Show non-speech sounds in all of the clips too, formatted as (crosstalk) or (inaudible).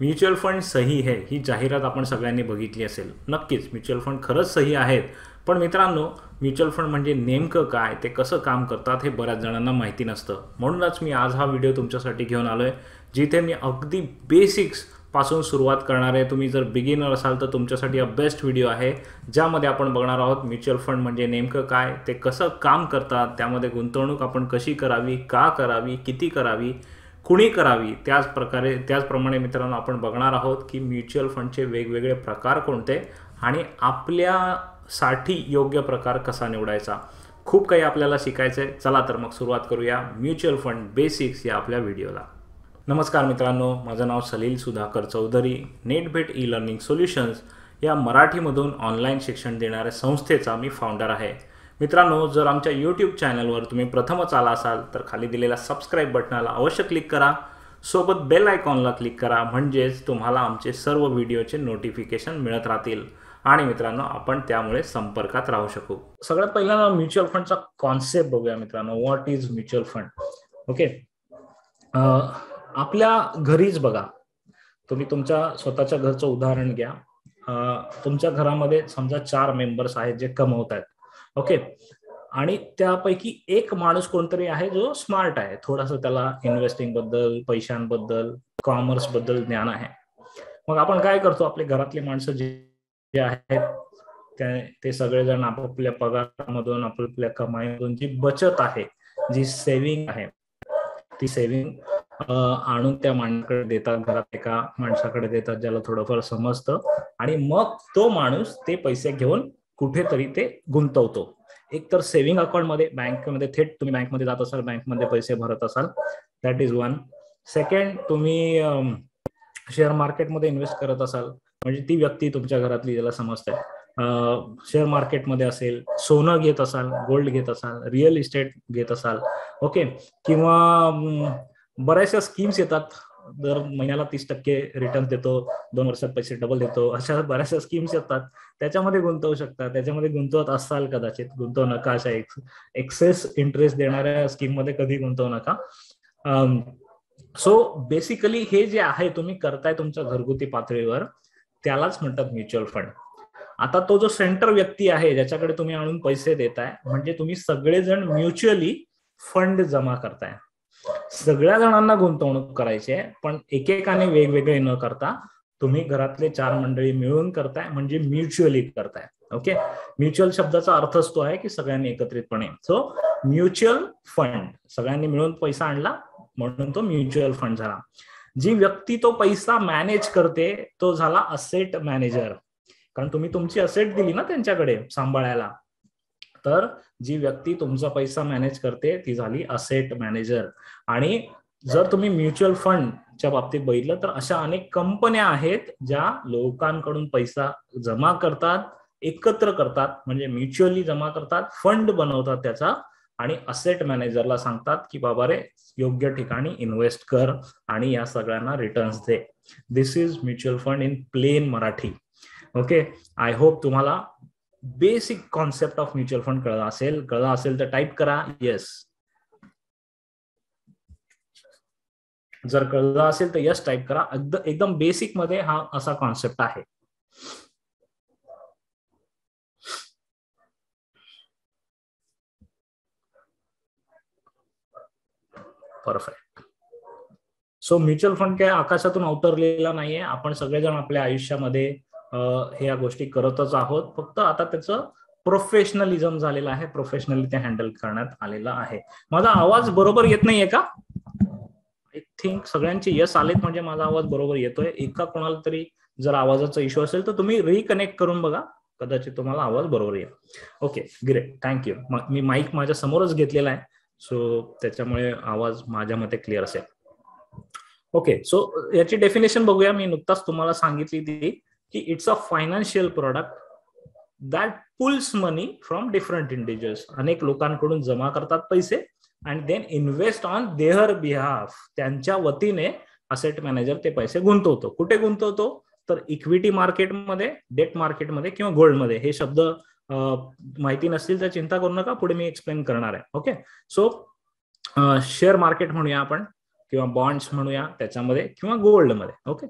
Mutual fund सही आहे ही जाहिरात आपण सगळ्यांनी बघितली असेल नक्कीच म्युच्युअल फंड खरंच सही आहेत पण मित्रांनो म्युच्युअल फंड म्हणजे नेमकं काय ते कसं काम करतात हे बऱ्याच जणांना माहिती नसतं म्हणूनच मी आज हा व्हिडिओ तुमच्यासाठी घेऊन आलो आहे जिथे मी अगदी बेसिक्स पासून सुरुवात करणार आहे तुम्ही जर बिगिनर असाल तर तुमच्यासाठी हा बेस्ट व्हिडिओ आहे ज्यामध्ये आपण बघणार आहोत म्युच्युअल फंड म्हणजे नेमकं काय ते कसं काम करतात त्यामध्ये गुंतवणूक आपण कशी करावी का करावी किती करावी कुणी करावी त्याच प्रकारे त्याचप्रमाणे मित्रांनो आपण बघणार आहोत की म्युच्युअल फंडचे वेगवेगळे प्रकार कोणते आणि आपल्यासाठी योग्य प्रकार कसा निवडायचा खूप काही आपल्याला शिकायचं आहे चला तर मग सुरुवात करूया म्युच्युअल फंड बेसिक्स या आपल्या व्हिडिओला नमस्कार मित्रांनो माझं नाव Salil Sudhakar Chaudhari net Bhet e learning solutions या मराठीमधून ऑनलाईन शिक्षण देणाऱ्या संस्थेचा मी फाउंडर आहे मित्रांनो जर आमच्या यूट्यूब चॅनलवर तुम्ही प्रथमच आला असाल तर खाली दिलेल्या सबस्क्राईब बटनाला अवश्य क्लिक करा सोबत बेल आयकॉनला क्लिक करा म्हणजेच तुम्हाला आमचे सर्व व्हिडिओचे नोटिफिकेशन मिळत राहतील आणि मित्रांनो आपण त्यामुळे संपर्कात राहू शकू सगळ्यात पहिला म्युच्युअल फंडचा कॉन्सेप्ट बघूया मित्रांनो what is mutual fund okay आपल्या घरीच बघा तुम्ही तुमच्या स्वतःच्या घरचं उदाहरण घ्या तुमच्या घरामध्ये समजा चार मेंबर्स आहेत जे कमवत आहेत ओके आणि त्यापैकी एक माणूस कोणतरी आहे जो स्मार्ट आहे थोडासा त्याला इन्व्हेस्टिंग बद्दल पैशांबद्दल कॉमर्स बद्दल ज्ञान आहे मग आपण काय करतो आपले घरातले माणसं जे आहेत ते सगळेजण आपापल्या पगारामधून आपापल्या कमाईमधून जी बचत आहे जी सेव्हिंग आहे ती सेव्हिंग आणून त्या माणसाकडे देतात घरात एका माणसाकडे देतात ज्याला थोडंफार समजतं आणि मग तो माणूस ते पैसे घेऊन कुठेतरी ते गुंतवतो एक तर सेव्हिंग अकाउंटमध्ये मध्ये थेट तुम्ही बँकमध्ये जात असाल बँकमध्ये पैसे भरत असाल दॅट इज वन सेकंड तुम्ही शेअर मार्केटमध्ये इन्व्हेस्ट करत असाल म्हणजे ती व्यक्ती तुमच्या घरातली ज्याला समजते शेअर मार्केटमध्ये असेल सोनं घेत असाल गोल्ड घेत असाल रिअल इस्टेट घेत असाल ओके किंवा बऱ्याचशा स्कीम्स येतात दर महिन्याला तीस टक्के रिटर्न देतो दोन वर्षात पैसे डबल देतो अशा बऱ्याचशा स्कीम्स येतात त्याच्यामध्ये गुंतवू शकता त्याच्यामध्ये गुंतवत असाल कदाचित गुंतवू नका अशा एक्सेस इंटरेस्ट देणाऱ्या स्कीम मध्ये कधी गुंतवू नका सो बेसिकली हे जे आहे तुम्ही करताय तुमच्या घरगुती पातळीवर त्यालाच म्हणतात म्युच्युअल फंड आता तो जो सेंटर व्यक्ती आहे ज्याच्याकडे तुम्ही आणून पैसे देताय म्हणजे तुम्ही सगळेजण म्युच्युअली फंड जमा करताय सगळ्या जणांना गुंतवणूक करायची आहे पण एकेकाने वेगवेगळे न करता तुम्ही घरातले चार मंडळी मिळून करताय म्हणजे म्युच्युअली करताय ओके म्युच्युअल शब्दाचा अर्थच तो आहे की सगळ्यांनी एकत्रितपणे सो म्युच्युअल फंड सगळ्यांनी मिळून पैसा आणला म्हणून तो म्युच्युअल फंड झाला जी व्यक्ती तो पैसा मॅनेज करते तो झाला असेट मॅनेजर कारण तुम्ही तुमची असेट दिली ना त्यांच्याकडे सांभाळायला तर जी व्यक्ती तुमचा पैसा मॅनेज करते ती झाली असेट मॅनेजर आणि जर तुम्ही म्युच्युअल फंडच्या बाबतीत बघितलं तर अशा अनेक कंपन्या आहेत ज्या लोकांकडून पैसा जमा करतात एकत्र करतात म्हणजे म्युच्युअली जमा करतात फंड बनवतात त्याचा आणि असेट मॅनेजरला सांगतात की बाबा रे योग्य ठिकाणी इन्व्हेस्ट कर आणि या सगळ्यांना रिटर्न्स दे this is mutual fund in plain Marathi okay I hope तुम्हाला basic concept of mutual fund कळला असेल कळला असेल तर टाईप करा येस जर कळलं असेल तर यस टाईप करा एकदम बेसिक मध्ये हा असा कॉन्सेप्ट आहे परफेक्ट सो म्युच्युअल फंड काय आकाशातून अवतरलेला नाहीये आपण सगळेजण आपल्या आयुष्यामध्ये हे या गोष्टी करतच आहोत फक्त आता त्याचं प्रोफेशनलिझम झालेलं आहे प्रोफेशनली ते हँडल करण्यात आलेलं आहे माझा आवाज बरोबर येत नाहीये का आय थिंक सगळ्यांचे यस आलेत म्हणजे माझा आवाज बरोबर येतोय एका कोणाला तरी जर आवाजाचा इश्यू असेल तर तुम्ही रिकनेक्ट करून बघा कदाचित तुम्हाला आवाज बरोबर येईल ओके ग्रेट थँक्यू मी माईक माझ्या समोरच घेतलेला आहे सो त्याच्यामुळे आवाज माझ्या मते क्लिअर असेल ओके सो याची डेफिनेशन बघूया मी नुकताच तुम्हाला सांगितली ती की it's a financial product that pulls money from different individuals अनेक लोकांकडून जमा करतात पैसे and then invest on their behalf त्यांच्या वतीने असेट मॅनेजर ते पैसे गुंतवतो कुठे गुंतवतो तर इक्विटी मार्केटमध्ये डेट मार्केटमध्ये किंवा गोल्डमध्ये हे शब्द माहिती नसतील तर चिंता करू नका पुढे मी एक्सप्लेन करणार आहे ओके सो शेअर मार्केट म्हणूया आपण किंवा बॉन्ड्स म्हणूया त्याच्यामध्ये किंवा गोल्डमध्ये ओके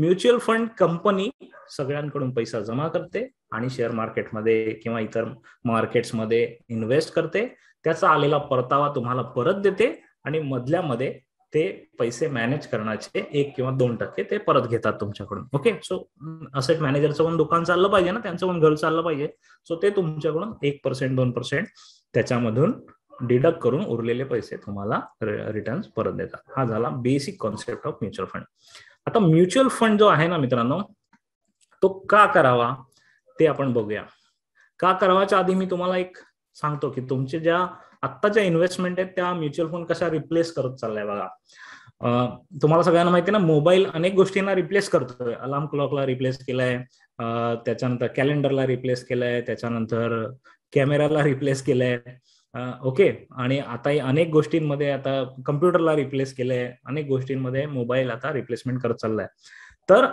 म्युच्युअल फंड कंपनी सगळ्यांकडून पैसा जमा करते आणि शेअर मार्केटमध्ये किंवा इतर मार्केट्समध्ये इन्व्हेस्ट करते त्याचा आलेला परतावा तुम्हाला परत देते आणि मधल्यामध्ये ते पैसे मॅनेज करण्याचे एक किंवा दोन टक्के ते परत घेतात तुमच्याकडून ओके सो असेट मॅनेजरचं पण दुकान चाललं पाहिजे ना त्यांचं पण घर चाललं पाहिजे सो ते तुमच्याकडून एक पर्सेंट दोन पर्सेंट त्याच्यामधून डिडक्ट करून उरलेले पैसे तुम्हाला रिटर्न्स परत देतात हा झाला basic concept of mutual fund आता म्युच्युअल फंड जो आहे ना मित्रांनो तो का करावा ते आपण बघूया का करावाच्या आधी मी तुम्हाला एक सांगतो की तुमचे ज्या आत्ता ज्या इन्व्हेस्टमेंट आहेत त्या म्युच्युअल फंड कशा रिप्लेस करत चाललाय बघा तुम्हाला सगळ्यांना माहिती ना मोबाईल अनेक गोष्टींना रिप्लेस करतोय अलार्म क्लॉकला रिप्लेस केलाय त्याच्यानंतर कॅलेंडरला रिप्लेस केलाय त्याच्यानंतर कॅमेराला रिप्लेस केलंय ओके आणि आता अनेक गोष्टींमध्ये आता कम्प्युटरला रिप्लेस केलंय अनेक गोष्टींमध्ये मोबाईल आता रिप्लेसमेंट करत चाललाय तर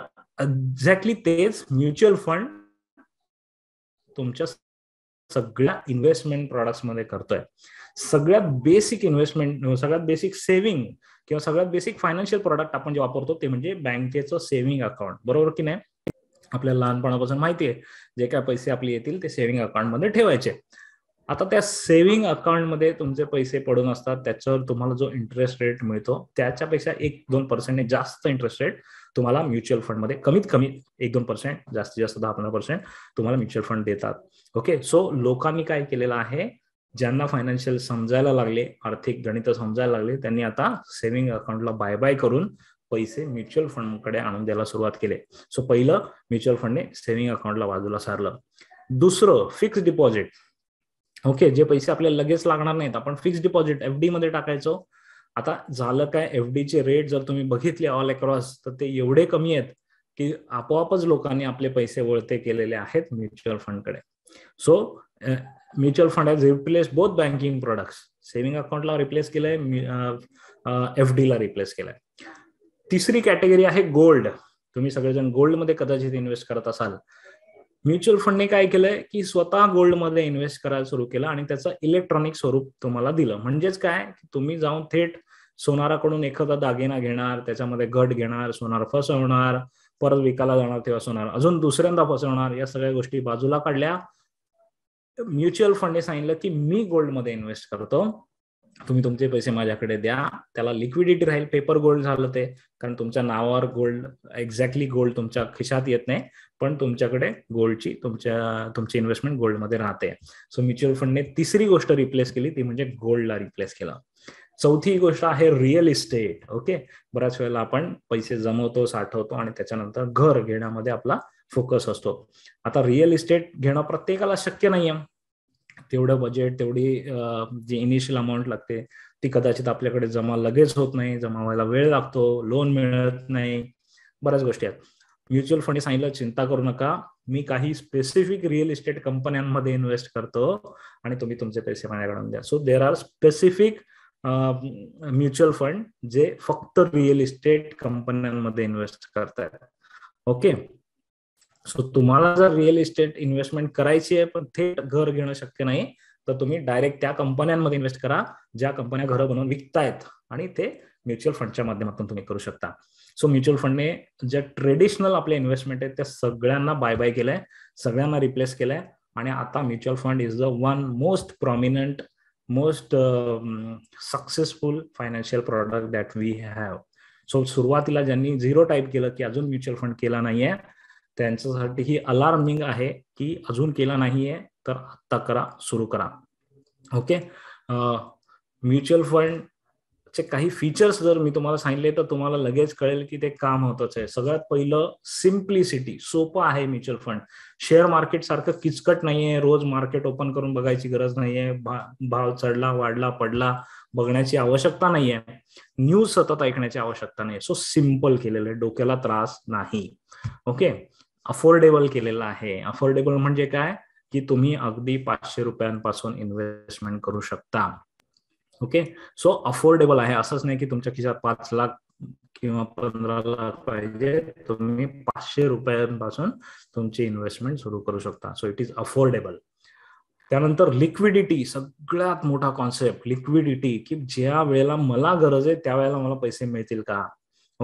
एक्झॅक्टली तेच म्युच्युअल फंड तुमच्या सगळ्या इन्व्हेस्टमेंट प्रॉडक्ट मध्ये करतोय सगळ्यात बेसिक इन्व्हेस्टमेंट सगळ्यात बेसिक सेव्हिंग किंवा सगळ्यात बेसिक फायनान्शियल प्रॉडक्ट आपण जे वापरतो ते म्हणजे बँकेचं सेव्हिंग अकाउंट बरोबर की नाही आपल्याला लहानपणापासून माहिती आहे जे काय पैसे आपले येतील ते सेव्हिंग अकाउंटमध्ये ठेवायचे आता त्या सेव्हिंग अकाउंटमध्ये तुमचे पैसे पडून असतात त्याच्यावर तुम्हाला जो इंटरेस्ट रेट मिळतो त्याच्यापेक्षा एक दोन पर्सेंटने जास्त इंटरेस्ट रेट तुम्हाला म्युच्युअल फंडमध्ये कमीत कमी एक दोन पर्सेंट जास्तीत जास्त दहा पंधरा पर्सेंट तुम्हाला म्युच्युअल फंड देतात ओके सो लोकांनी काय केलेलं आहे ज्यांना फायनान्शियल समजायला लागले आर्थिक गणित समजायला लागले त्यांनी आता सेव्हिंग अकाउंटला बाय बाय करून पैसे म्युच्युअल फंडकडे आणून द्यायला सुरुवात केले सो पहिलं म्युच्युअल फंडने सेव्हिंग अकाउंटला बाजूला सारलं दुसरं फिक्स्ड डिपॉझिट ओके जे पैसे आपल्याला लगेच लागणार नाहीत आपण फिक्स डिपॉझिट एफडी मध्ये टाकायचो आता झालं काय चे रेट जर तुम्ही बघितले ऑल अक्रॉस तर ते एवढे कमी आहेत की आपोआपच लोकांनी आपले पैसे वळते केलेले आहेत म्युच्युअल फंडकडे so mutual fund has replace both banking products saving अकाउंटला रिप्लेस केलंय एफ डी ला रिप्लेस केलंय तिसरी कॅटेगरी आहे गोल्ड तुम्ही सगळेजण गोल्डमध्ये कदाचित इन्व्हेस्ट करत असाल म्युच्युअल फंडने काय केलंय की स्वतः गोल्ड मध्ये इन्व्हेस्ट करायला सुरू केलं आणि त्याचं इलेक्ट्रॉनिक स्वरूप तुम्हाला दिलं म्हणजेच काय तुम्ही जाऊन थेट सोनाराकडून एखादा दागिना घेणार त्याच्यामध्ये घट घेणार सोनार फसवणार परत विकायला जाणार तेव्हा सोनार अजून दुसऱ्यांदा फसवणार या सगळ्या गोष्टी बाजूला काढल्या म्युच्युअल फंडने सांगितलं की मी गोल्डमध्ये इन्व्हेस्ट करतो तुम्ही तुमचे पैसे माझ्याकडे द्या त्याला लिक्विडिटी राहील पेपर गोल्ड झालं ते कारण तुमच्या नावावर गोल्ड एक्झॅक्टली गोल्ड तुमच्या खिशात येत नाही पण तुमच्याकडे गोल्डची तुमच्या तुमची इन्व्हेस्टमेंट गोल्डमध्ये राहते सो म्युच्युअल फंडने तिसरी गोष्ट रिप्लेस केली ती म्हणजे गोल्डला रिप्लेस केला चौथी गोष्ट आहे रिअल इस्टेट ओके बऱ्याच वेळेला आपण पैसे जमवतो साठवतो आणि त्याच्यानंतर घर घेण्यामध्ये आपला फोकस असतो आता रिअल इस्टेट घेणं प्रत्येकाला शक्य नाहीये तेवढं बजेट तेवढी जी इनिशियल अमाऊंट लागते ती कदाचित आपल्याकडे जमा लगेच होत नाही जमा व्हायला वेळ लागतो लोन मिळत नाही बऱ्याच गोष्टी आहेत म्युच्युअल फंड सांगितलं चिंता करू नका मी काही स्पेसिफिक रिअल इस्टेट कंपन्यांमध्ये इन्व्हेस्ट करतो आणि तुम्ही तुमचे पैसे माझ्याकडून द्या so there are specific mutual fund जे फक्त रिअल इस्टेट कंपन्यांमध्ये इन्व्हेस्ट करतात ओके सो तुम्हाला जर रिअल इस्टेट इन्व्हेस्टमेंट करायची आहे पण थेट घर घेणं शक्य नाही तर तुम्ही डायरेक्ट त्या कंपन्यांमध्ये इन्व्हेस्ट करा ज्या कंपन्या घरं बनवून विकतायत आणि ते म्युच्युअल फंडच्या माध्यमातून तुम्ही करू शकता सो म्युच्युअल फंडने ज्या ट्रेडिशनल आपल्या इन्व्हेस्टमेंट आहेत त्या सगळ्यांना बाय बाय केलंय सगळ्यांना रिप्लेस केलंय आणि आता mutual fund is the one most prominent most successful financial product that we have so सुरुवातीला ज्यांनी झिरो टाईप केलं की अजून म्युच्युअल फंड केला नाहीये त्यांच्यासाठी ही अलार्मिंग आहे की अजून केला नाहीये तर आत्ता करा सुरू करा ओके म्युच्युअल फंड चे काही फीचर्स जर मी तुम्हाला सांगितले तर तुम्हाला लगेच कळेल की ते काम महत्वाचं आहे सगळ्यात पहिलं सिम्प्लिसिटी सोपं आहे म्युच्युअल फंड शेअर मार्केट सारखं किचकट नाहीये रोज मार्केट ओपन करून बघायची गरज नाहीये भाव चढला वाढला पडला बघण्याची आवश्यकता नाहीये न्यूज सतत ऐकण्याची आवश्यकता नाही सो सिम्पल केलेलं आहे डोक्याला त्रास नाही ओके अफोर्डेबल केलेलं आहे अफोर्डेबल म्हणजे काय की तुम्ही अगदी पाचशे रुपयांपासून इन्व्हेस्टमेंट करू शकता ओके सो अफोर्डेबल आहे असंच नाही की तुमच्या खिशात पाच लाख किंवा पंधरा लाख पाहिजे तुम्ही पाचशे रुपयांपासून तुमची इन्व्हेस्टमेंट सुरू करू शकता सो इट इज अफोर्डेबल त्यानंतर लिक्विडिटी सगळ्यात मोठा कॉन्सेप्ट लिक्विडिटी की ज्या वेळेला मला गरज आहे त्यावेळेला मला पैसे मिळतील का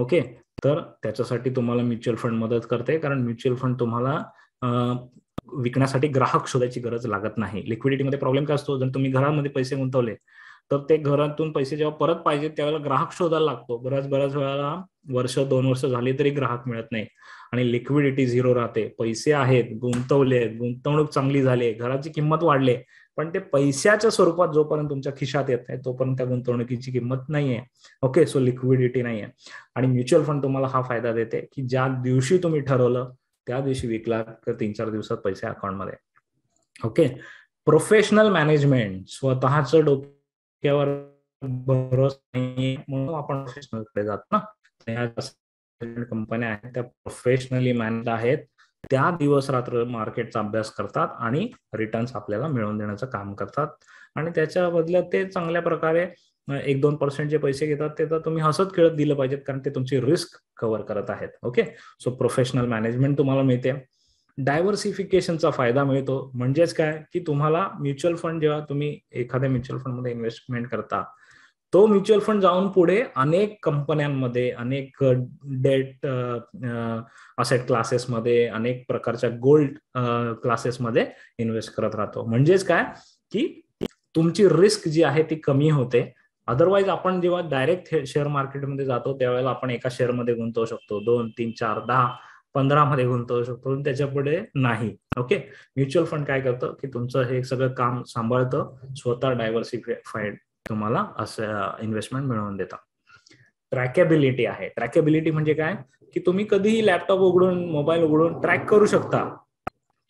ओके तर त्याच्यासाठी तुम्हाला म्युच्युअल फंड मदत करते कारण म्युच्युअल फंड तुम्हाला विकण्यासाठी ग्राहक शोधायची गरज लागत नाही लिक्विडिटीमध्ये प्रॉब्लेम काय असतो जर तुम्ही घरामध्ये पैसे गुंतवले तर ते घरातून पैसे जेव्हा परत पाहिजे त्यावेळेला ग्राहक शोधायला लागतो बऱ्याच बऱ्याच वेळेला वर्ष दोन वर्ष झाली तरी ग्राहक मिळत नाही आणि लिक्विडिटी झिरो राहते पैसे आहेत गुंतवले गुंतवणूक चांगली झाली घराची किंमत वाढले पण ते पैशाच्या स्वरूपात जोपर्यंत तुमच्या खिशात येत नाही तोपर्यंत त्या गुंतवणुकीची किंमत नाहीये ओके सो लिक्विडिटी नाहीये आणि म्युच्युअल फंड तुम्हाला हा फायदा देते की ज्या दिवशी तुम्ही ठरवलं त्या दिवशी विकला तर तीन चार दिवसात पैसे अकाउंटमध्ये ओके प्रोफेशनल मॅनेजमेंट स्वतःचं डोकं यावर भरोस नाही म्हणून आपण प्रोफेशनलकडे जातो ना कंपन्या आहेत त्या प्रोफेशनली मॅनेज आहेत त्या दिवस रात्र मार्केटचा अभ्यास करतात आणि रिटर्न्स आपल्याला मिळवून देण्याचं काम करतात आणि त्याच्या बदल्यात ते चांगल्या प्रकारे एक दोन पर्सेंट जे पैसे घेतात ते तर तुम्ही हसत खेळत दिलं पाहिजेत कारण ते तुमची रिस्क कव्हर करत आहेत ओके सो प्रोफेशनल मॅनेजमेंट तुम्हाला मिळते डायव्हर्सिफिकेशनचा फायदा मिळतो म्हणजेच काय की तुम्हाला म्युच्युअल फंड जेव्हा तुम्ही एखाद्या म्युच्युअल फंडमध्ये इन्व्हेस्टमेंट करता तो म्युच्युअल फंड जाऊन पुढे अनेक कंपन्यांमध्ये अनेक डेट असेट क्लासेसमध्ये अनेक प्रकारच्या गोल्ड क्लासेसमध्ये इन्व्हेस्ट करत राहतो म्हणजेच काय की तुमची रिस्क जी आहे ती कमी होते अदरवाईज आपण जेव्हा डायरेक्ट शेअर मार्केटमध्ये जातो त्यावेळेला आपण एका शेअरमध्ये गुंतवू शकतो दोन तीन चार दहा पंधरा मध्ये गुंतवू शकतो त्याच्या पुढे नाही ओके म्युच्युअल फंड काय करतं की तुमचं हे सगळं काम सांभाळतं स्वतः डायव्हर्सिफाईड तुम्हाला असं इन्व्हेस्टमेंट मिळवून देतं ट्रॅकेबिलिटी आहे ट्रॅकेबिलिटी म्हणजे काय की तुम्ही कधीही लॅपटॉप उघडून मोबाईल उघडून ट्रॅक करू शकता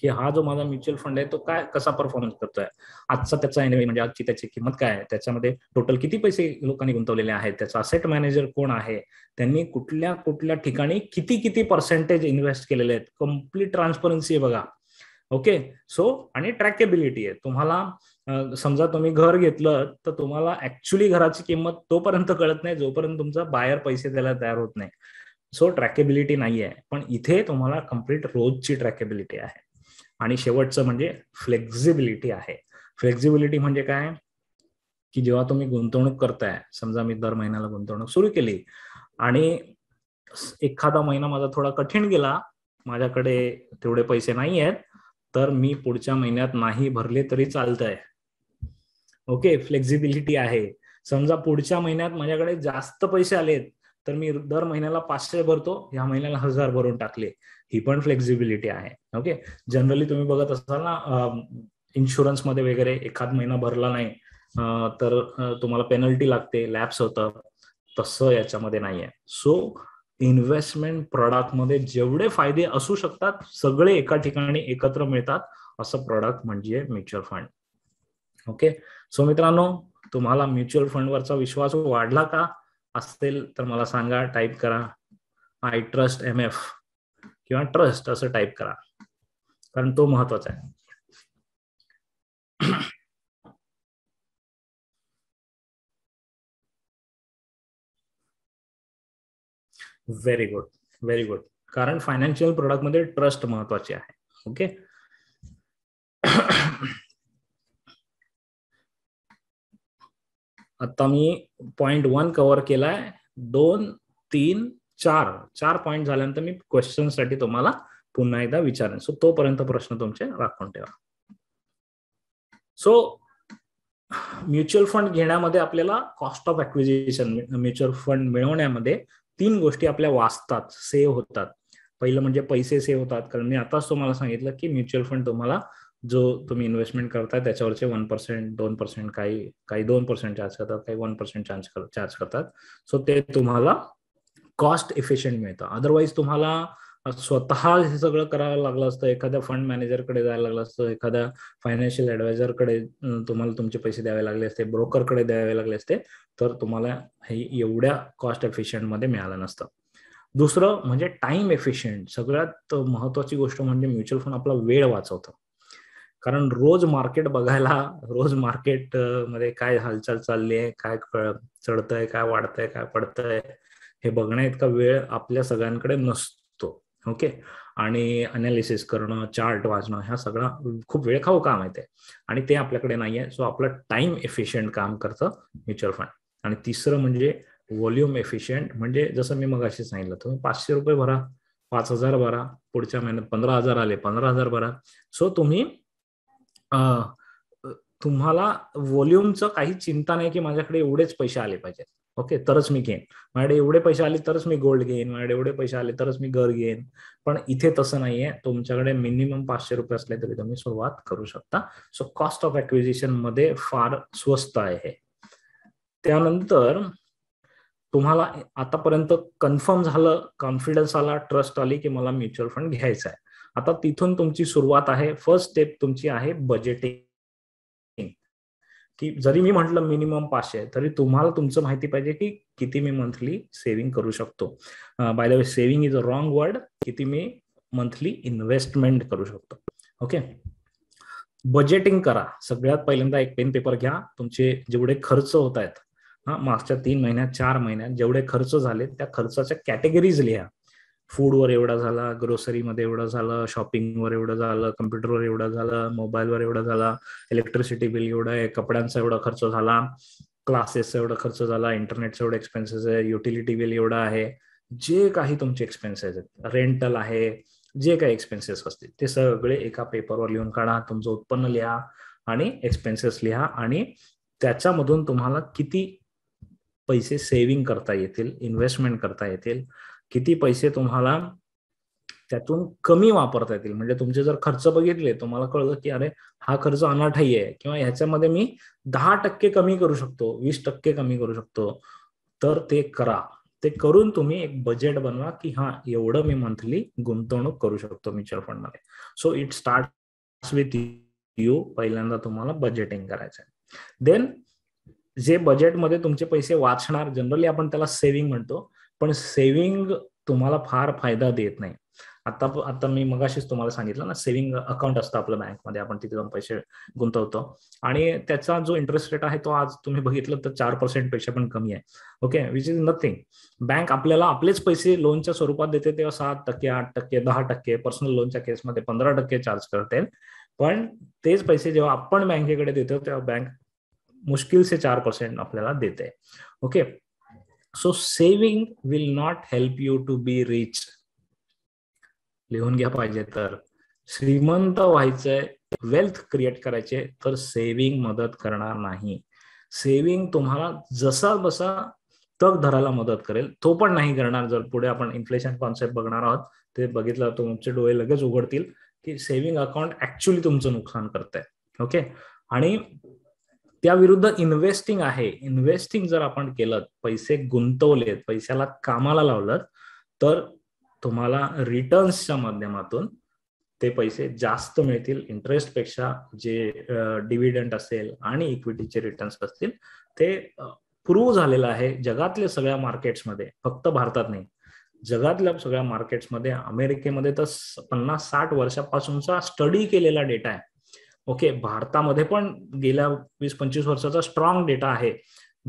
की हा जो माझा म्युच्युअल फंड आहे तो काय कसा परफॉर्मन्स करतोय आजचा त्याचा एनवे म्हणजे आजची त्याची किंमत काय आहे त्याच्यामध्ये टोटल किती पैसे लोकांनी गुंतवलेले आहेत त्याचा असेट मॅनेजर कोण आहे त्यांनी कुठल्या कुठल्या ठिकाणी किती किती पर्सेंटेज इन्व्हेस्ट केलेले आहेत कम्प्लीट ट्रान्सपरन्सी आहे बघा ओके सो आणि ट्रॅकेबिलिटी आहे तुम्हाला समजा तुम्ही घर घेतलं तर तुम्हाला ऍक्च्युली घराची किंमत तोपर्यंत कळत नाही जोपर्यंत तुमचा बाहेर पैसे द्यायला तयार होत नाही सो ट्रॅकेबिलिटी नाही आहे पण इथे तुम्हाला कम्प्लीट रोजची ट्रॅकेबिलिटी आहे आणि शेवटचं म्हणजे फ्लेक्झिबिलिटी आहे फ्लेक्झिबिलिटी म्हणजे काय की जेव्हा तुम्ही गुंतवणूक करताय समजा मी दर महिन्याला गुंतवणूक सुरू केली आणि एखादा महिना माझा थोडा कठीण गेला माझ्याकडे तेवढे पैसे नाही आहेत तर मी पुढच्या महिन्यात नाही भरले तरी चालत आहे ओके फ्लेक्झिबिलिटी आहे समजा पुढच्या महिन्यात माझ्याकडे जास्त पैसे आलेत तर मी दर महिन्याला पाचशे भरतो ह्या महिन्याला हजार भरून टाकले ही पण फ्लेक्झिबिलिटी आहे ओके जनरली तुम्ही बघत असाल ना मध्ये वगैरे एखाद महिना भरला नाही तर तुम्हाला पेनल्टी लागते लॅप्स होतं तसं याच्यामध्ये नाहीये सो इन्व्हेस्टमेंट मध्ये जेवढे फायदे असू शकतात सगळे एका ठिकाणी एकत्र मिळतात असं प्रॉडक्ट म्हणजे म्युच्युअल फंड ओके सो मित्रांनो तुम्हाला म्युच्युअल फंडवरचा विश्वास वाढला का असेल तर मला सांगा टाईप करा आय ट्रस्ट एम एफ किंवा ट्रस्ट असं टाईप करा कारण तो महत्वाचा आहे व्हेरी गुड व्हेरी गुड कारण फायनान्शियल प्रोडक्टमध्ये ट्रस्ट महत्वाची आहे ओके आता मी पॉइंट वन कव्हर केलाय दोन तीन चार चार पॉइंट झाल्यानंतर मी क्वेश्चनसाठी तुम्हाला पुन्हा एकदा विचारेन सो तोपर्यंत प्रश्न तुमचे राखून ठेवा सो म्युच्युअल फंड घेण्यामध्ये आपल्याला cost of acquisition mutual fund मिळवण्यामध्ये तीन गोष्टी आपल्या वाचतात सेव्ह होतात पहिलं म्हणजे पैसे सेव्ह होतात कारण मी आताच तुम्हाला सांगितलं की म्युच्युअल फंड तुम्हाला जो तुम्ही इन्व्हेस्टमेंट करताय त्याच्यावरचे वन पर्सेंट दोन पर्सेंट काही काही दोन पर्सेंट चार्ज करतात काही वन पर्सेंट चार्ज चार्ज करतात सो ते तुम्हाला कॉस्ट इफिशियंट मिळतं अदरवाईज तुम्हाला स्वतः हे सगळं करावं लागलं असतं एखाद्या फंड मॅनेजरकडे जायला लागलं असतं एखाद्या फायनान्शियल ऍडवायझरकडे तुम्हाला तुमचे पैसे द्यावे लागले असते ब्रोकरकडे द्यावे लागले असते तर तुम्हाला हे एवढ्या कॉस्ट मध्ये मिळालं नसतं दुसरं म्हणजे टाइम एफिशियंट सगळ्यात महत्वाची गोष्ट म्हणजे म्युच्युअल फंड आपला वेळ वाचवतं कारण रोज मार्केट बघायला रोज मार्केट मध्ये काय हालचाल चालली आहे काय चढतंय काय वाढतंय काय पडतंय हे बघण्या इतका वेळ आपल्या सगळ्यांकडे नसतो ओके आणि अनालिसिस करणं चार्ट वाचणं ह्या सगळा खूप वेळखाऊ काम आहे ते आणि ते आपल्याकडे नाहीये सो आपलं टाइम एफिशियंट काम करतं म्युच्युअल फंड आणि तिसरं म्हणजे व्हॉल्यूम एफिशियंट म्हणजे जसं मी मग अशी सांगितलं तुम्ही पाचशे रुपये भरा पाच हजार भरा पुढच्या महिन्यात पंधरा हजार आले पंधरा हजार भरा सो तुम्ही तुम्हाला व्हॉल्युमचं काही चिंता नाही की माझ्याकडे एवढेच पैसे आले पाहिजेत ओके तरच मी घेईन माझ्याकडे एवढे पैसे आले तरच मी गोल्ड घेईन माझ्याकडे एवढे पैसे आले तरच मी घर घेईन पण इथे तसं नाहीये तुमच्याकडे मिनिमम पाचशे रुपये असले तरी तुम्ही सुरुवात करू शकता सो कॉस्ट ऑफ ऍक्विजिशन मध्ये फार स्वस्त आहे त्यानंतर तुम्हाला आतापर्यंत कन्फर्म झालं कॉन्फिडन्स आला ट्रस्ट आली की मला म्युच्युअल फंड घ्यायचा आहे आता तिथून तुमची सुरुवात आहे फर्स्ट स्टेप तुमची आहे बजेटिंग की जरी मी म्हटलं मिनिमम पाचशे तरी तुम्हाला तुमचं माहिती पाहिजे की किती मी मंथली सेव्हिंग करू शकतो by the way saving is a wrong word किती मी मंथली इन्व्हेस्टमेंट करू शकतो ओके बजेटिंग करा सगळ्यात पहिल्यांदा एक पेन पेपर घ्या तुमचे जेवढे खर्च होत आहेत मागच्या तीन महिन्यात चार महिन्यात जेवढे खर्च झाले त्या खर्चाच्या कॅटेगरीज लिहा फूडवर एवढा झाला ग्रोसरीमध्ये एवढा झाला शॉपिंगवर एवढा झाला कम्प्युटरवर एवढा झाला मोबाईलवर एवढा झाला इलेक्ट्रिसिटी बिल एवढा आहे कपड्यांचा एवढा खर्च झाला क्लासेसचा एवढा खर्च झाला इंटरनेटचा एवढा एक्सपेन्सेस आहे युटिलिटी बिल एवढा आहे जे काही तुमचे एक्सपेन्सेस आहेत रेंटल आहे जे काही एक्सपेन्सेस असतील ते सगळे एका पेपरवर लिहून काढा तुमचं उत्पन्न लिहा आणि एक्सपेन्सेस लिहा आणि त्याच्यामधून तुम्हाला किती पैसे सेव्हिंग करता येतील इन्व्हेस्टमेंट करता येतील किती पैसे तुम्हाला त्यातून कमी वापरता येतील म्हणजे तुमचे जर खर्च बघितले तुम्हाला कळलं की अरे हा खर्च अनाठाई आहे किंवा ह्याच्यामध्ये मी दहा टक्के कमी करू शकतो वीस टक्के कमी करू शकतो तर ते करा ते करून तुम्ही एक बजेट बनवा की हा एवढं मी मंथली गुंतवणूक करू शकतो म्युच्युअल फंडमध्ये so it start with you पहिल्यांदा तुम्हाला बजेटिंग करायचं आहे देन जे बजेटमध्ये तुमचे पैसे वाचणार जनरली आपण त्याला सेव्हिंग म्हणतो पण सेव्हिंग तुम्हाला फार फायदा देत नाही आता आता मी मगाशीच तुम्हाला सांगितलं ना सेव्हिंग अकाउंट असतं आपलं बँकमध्ये आपण तिथे जाऊन पैसे गुंतवतो आणि त्याचा जो इंटरेस्ट रेट आहे तो आज तुम्ही बघितलं तर चार पर्सेंट पेक्षा पण कमी आहे okay which is nothing bank आपल्याला आपलेच पैसे लोनच्या स्वरूपात देते तेव्हा सात टक्के आठ टक्के दहा टक्के पर्सनल लोनच्या केसमध्ये पंधरा टक्के चार्ज करते पण तेच पैसे जेव्हा आपण बँकेकडे देतो तेव्हा बँक मुश्किल से चार पर्सेंट आपल्याला देते okay so saving will not help you to be rich लिहून घ्या पाहिजे तर श्रीमंत व्हायचंय वेल्थ क्रिएट करायचे तर सेव्हिंग मदत करणार नाही सेव्हिंग तुम्हाला जसा बसा तग धरायला मदत करेल तो पण नाही करणार जर पुढे आपण इन्फ्लेशन कॉन्सेप्ट बघणार आहोत ते बघितलं तुमचे डोळे लगेच उघडतील की सेव्हिंग अकाउंट ऍक्च्युली तुमचं नुकसान करत आहे ओके आणि त्याविरुद्ध इन्व्हेस्टिंग आहे इन्व्हेस्टिंग जर आपण केलं पैसे गुंतवलेत पैशाला कामाला लावलं तर तुम्हाला रिटर्न्सच्या माध्यमातून ते पैसे जास्त मिळतील इंटरेस्टपेक्षा जे डिव्हिडंट असेल आणि इक्विटीचे रिटर्न्स असतील ते प्रूव्ह झालेलं आहे जगातल्या सगळ्या मार्केट्समध्ये फक्त भारतात नाही जगातल्या सगळ्या मार्केट्समध्ये अमेरिकेमध्ये तर पन्नास साठ वर्षापासूनचा स्टडी केलेला डेटा आहे ओके भारतामध्ये पण गेल्या वीस पंचवीस वर्षाचा स्ट्रॉंग डेटा आहे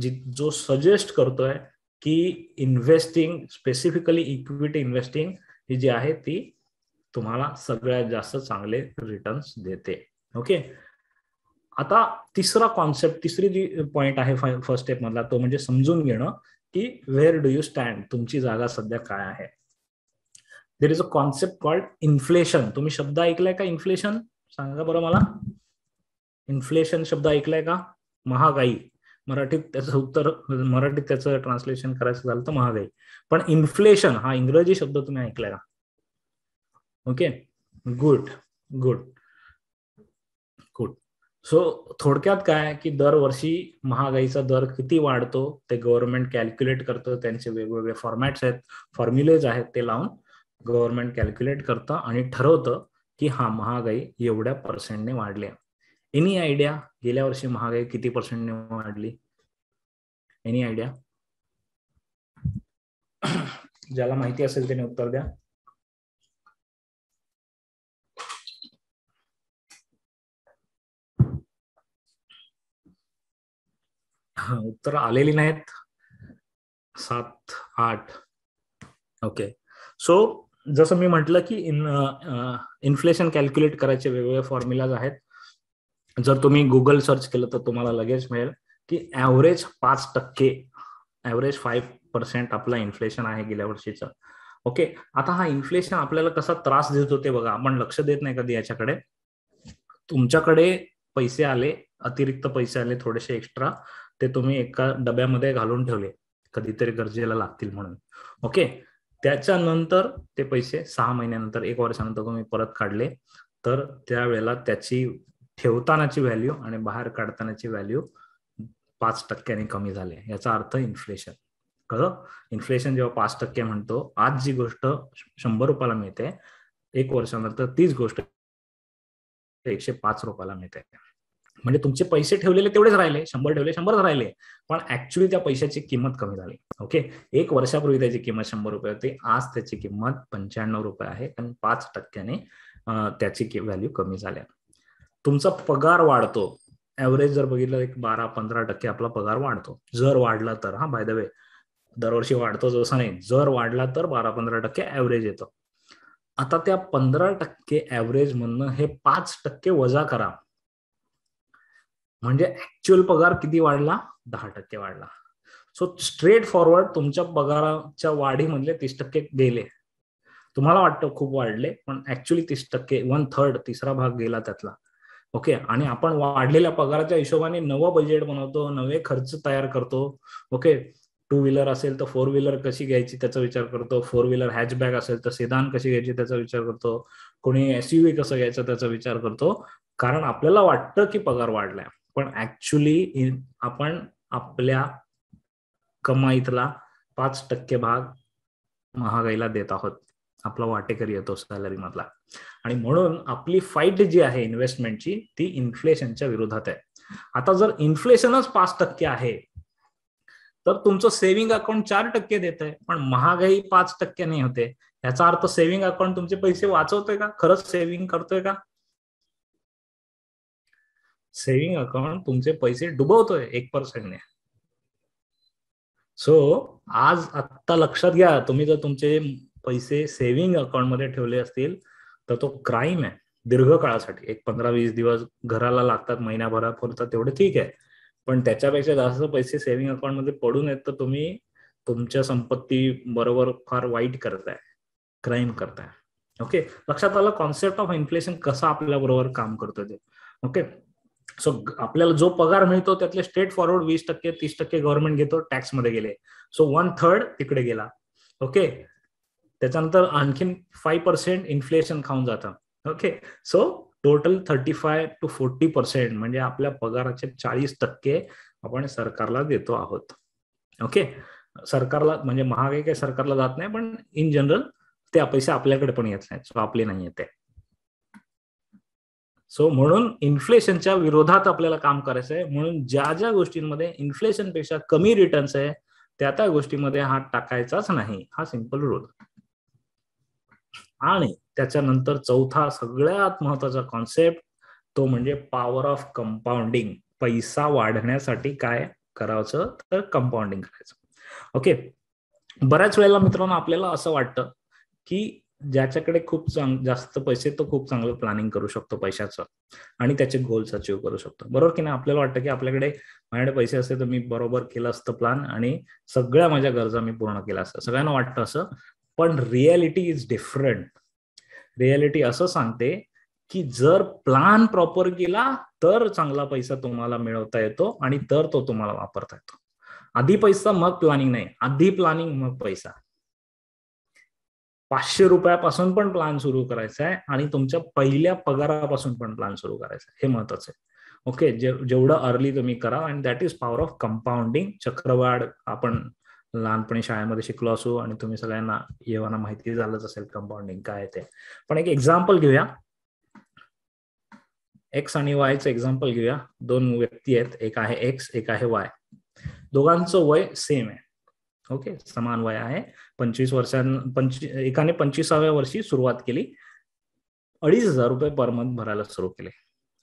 जी जो सजेस्ट करतोय की इन्व्हेस्टिंग स्पेसिफिकली इक्विटी इन्व्हेस्टिंग ही जी आहे ती तुम्हाला सगळ्यात जास्त चांगले रिटर्न्स देते ओके आता तिसरा कॉन्सेप्ट तिसरी जी पॉइंट आहे फर्स्ट स्टेप मधला तो म्हणजे समजून घेणं की व्हेअर डू यू स्टँड तुमची जागा सध्या काय आहे there is a concept called inflation तुम्ही शब्द ऐकलाय का इन्फ्लेशन सांगा बरं मला इन्फ्लेशन शब्द ऐकलाय का महागाई मराठीत त्याचं उत्तर मराठीत त्याचं ट्रान्सलेशन करायचं झालं तर महागाई पण इन्फ्लेशन हा इंग्रजी शब्द तुम्ही ऐकलाय का okay good good good so थोडक्यात काय की दरवर्षी महागाईचा दर किती वाढतो ते गव्हर्नमेंट कॅल्क्युलेट करतं त्यांचे वेगवेगळे फॉर्मॅट्स आहेत फॉर्म्युलेज आहेत ते लावून गव्हर्नमेंट कॅल्क्युलेट करतं आणि ठरवतं कि हा महागाई एवड्या पर्सेंट वाढली एनी आयडिया गेल्या वर्षी महागाई किती ने वाढली एनी आयडिया ज्याला माहिती असेल त्याने उत्तर द्या उत्तर आलेली नाहीत सात आठ ओके सो जसं मी म्हटलं की इन अं, इन्फ्लेशन कॅल्क्युलेट करायचे वेगवेगळे फॉर्म्युलाज आहेत जर तुम्ही गुगल सर्च केलं तर तुम्हाला लगेच मिळेल की ऍव्हरेज पाच टक्के ऍव्हरेज फाईव्ह पर्सेंट आपला इन्फ्लेशन आहे गेल्या वर्षीचं ओके आता हा इन्फ्लेशन आपल्याला कसा त्रास देत होते बघा आपण लक्ष देत नाही कधी याच्याकडे तुमच्याकडे पैसे आले अतिरिक्त पैसे आले थोडेसे एक्स्ट्रा ते तुम्ही एका डब्यामध्ये घालून ठेवले कधीतरी गरजेला लागतील म्हणून ओके त्याच्यानंतर ते पैसे सहा महिन्यानंतर एक वर्षानंतर तुम्ही परत काढले तर त्यावेळेला त्याची ठेवतानाची व्हॅल्यू आणि बाहेर काढतानाची व्हॅल्यू पाच टक्क्याने कमी झाली याचा अर्थ इन्फ्लेशन कळ इन्फ्लेशन जेव्हा पाच टक्के म्हणतो आज जी गोष्ट शंभर रुपयाला मिळते एक वर्षानंतर तीच गोष्ट एकशे पाच रुपयाला मिळते म्हणजे तुमचे पैसे ठेवलेले तेवढेच राहिले शंभर ठेवले शंभरच राहिले पण ऍक्च्युली त्या पैशाची किंमत कमी झाली ओके एक वर्षापूर्वी त्याची किंमत शंभर रुपये होती आज त्याची किंमत पंच्याण्णव रुपये आहे कारण पाच टक्क्याने त्याची व्हॅल्यू कमी झाल्या तुमचा पगार वाढतो ऍव्हरेज जर बघितलं एक बारा पंधरा टक्के आपला पगार वाढतो जर वाढला तर हा बाय द वे दरवर्षी वाढतो जसं नाही जर वाढला तर बारा पंधरा टक्के ऍव्हरेज येतो आता त्या पंधरा टक्के ऍव्हरेज म्हणणं हे पाच टक्के वजा करा म्हणजे ऍक्च्युअल पगार किती वाढला दहा टक्के वाढला सो स्ट्रेट फॉरवर्ड तुमच्या पगाराच्या वाढीमधले तीस टक्के गेले तुम्हाला वाटतं खूप वाढले पण ऍक्च्युली तीस टक्के वन थर्ड तिसरा भाग गेला त्यातला ओके आणि आपण वाढलेल्या पगाराच्या हिशोबाने नवं बजेट बनवतो नवे खर्च तयार करतो ओके टू व्हीलर असेल तर फोर व्हीलर कशी घ्यायची त्याचा विचार करतो फोर व्हीलर हॅचबॅक असेल तर सेदान कशी घ्यायची त्याचा विचार करतो कोणी एसयूव्ही कसं घ्यायचं त्याचा विचार करतो कारण आपल्याला वाटतं की पगार वाढलाय पण ऍक्च्युली आपण आपल्या कमाईतला पाच टक्के भाग महागाईला देत आहोत आपला वाटेकरी येतो सॅलरी मधला आणि म्हणून आपली फाईट जी आहे इन्व्हेस्टमेंटची ती इन्फ्लेशनच्या विरोधात आहे आता जर इन्फ्लेशनच पाच टक्के आहे तर तुमचं सेव्हिंग अकाउंट चार टक्के देत आहे पण महागाई पाच टक्के नाही होते याचा अर्थ सेव्हिंग अकाउंट तुमचे पैसे वाचवतोय का खरंच सेव्हिंग करतोय का सेव्हिंग अकाउंट तुमचे पैसे डुबवतोय एक ने सो so, आज आत्ता लक्षात घ्या तुम्ही जर तुमचे पैसे सेव्हिंग अकाउंटमध्ये ठेवले असतील तर तो क्राईम आहे दीर्घकाळासाठी एक पंधरा वीस दिवस घराला लागतात महिनाभरात पुरतात तेवढं ठीक आहे पण त्याच्यापेक्षा जास्त पैसे सेव्हिंग अकाउंटमध्ये पडून आहेत तर तुम्ही तुमच्या संपत्ती बरोबर फार वाईट करताय क्राईम करताय ओके लक्षात आलं कॉन्सेप्ट ऑफ इन्फ्लेशन कसा आपल्या बरोबर काम करतोय ते ओके सो आपल्याला जो पगार मिळतो त्यातले स्ट्रेट फॉरवर्ड वीस टक्के तीस टक्के गव्हर्नमेंट घेतो टॅक्समध्ये गेले सो वन थर्ड तिकडे गेला ओके त्याच्यानंतर आणखीन फाईव्ह पर्सेंट इन्फ्लेशन खाऊन जातं okay so total thirty five to forty percent म्हणजे आपल्या पगाराचे चाळीस टक्के आपण सरकारला देतो आहोत ओके सरकारला म्हणजे महागाई काही सरकारला जात नाही पण इन जनरल ते पैसे आपल्याकडे पण येत नाहीत सो आपले नाही येते सो म्हणून इन्फ्लेशनच्या विरोधात आपल्याला काम करायचं आहे म्हणून ज्या ज्या गोष्टींमध्ये इन्फ्लेशनपेक्षा कमी रिटर्न्स आहे त्या त्या गोष्टीमध्ये हा टाकायचाच नाही हा सिंपल रूल आणि त्याच्यानंतर चौथा सगळ्यात महत्वाचा कॉन्सेप्ट तो म्हणजे पॉवर ऑफ कंपाऊंडिंग पैसा वाढण्यासाठी काय करायचं तर कंपाऊंडिंग करायचं ओके बऱ्याच वेळेला मित्रांनो आपल्याला असं वाटतं की ज्याच्याकडे खूप जास्त पैसे तो खूप चांगलं प्लॅनिंग करू शकतो पैशाचं आणि त्याचे गोल्स अचीव करू शकतो बरोबर की नाही आपल्याला वाटतं की आपल्याकडे माझ्याकडे पैसे असते तर मी बरोबर केलं असतं प्लॅन आणि सगळ्या माझ्या गरजा मी पूर्ण केल्या असतं सगळ्यांना वाटतं असं पण रियालिटी इज डिफरंट रियालिटी असं सांगते की जर प्लान प्रॉपर केला तर चांगला पैसा तुम्हाला मिळवता येतो आणि तर तो तुम्हाला वापरता येतो आधी पैसा मग प्लॅनिंग नाही आधी प्लॅनिंग मग पैसा पाचशे रुपयापासून पण प्लान सुरू करायचा आहे आणि तुमच्या पहिल्या पगारापासून पण प्लान सुरू करायचा आहे हे महत्वाचं आहे ओके जेवढं अर्ली तुम्ही करा and that is power of compounding चक्रवाढ आपण लहानपणी शाळेमध्ये शिकलो असू आणि तुम्ही सगळ्यांना येवाना माहिती झालंच असेल कंपाऊंडिंग काय ते पण एक एक्झाम्पल घेऊया एक्स आणि वायचं एक्झाम्पल घेऊया दोन व्यक्ती आहेत एक आहे एक्स एक आहे वाय दोघांचं वय सेम आहे ओके समान वय आहे पंचवीस वर्षां एकाने पंचवीसाव्या वर्षी सुरुवात केली अडीच हजार रुपये पर मंथ भरायला सुरू केले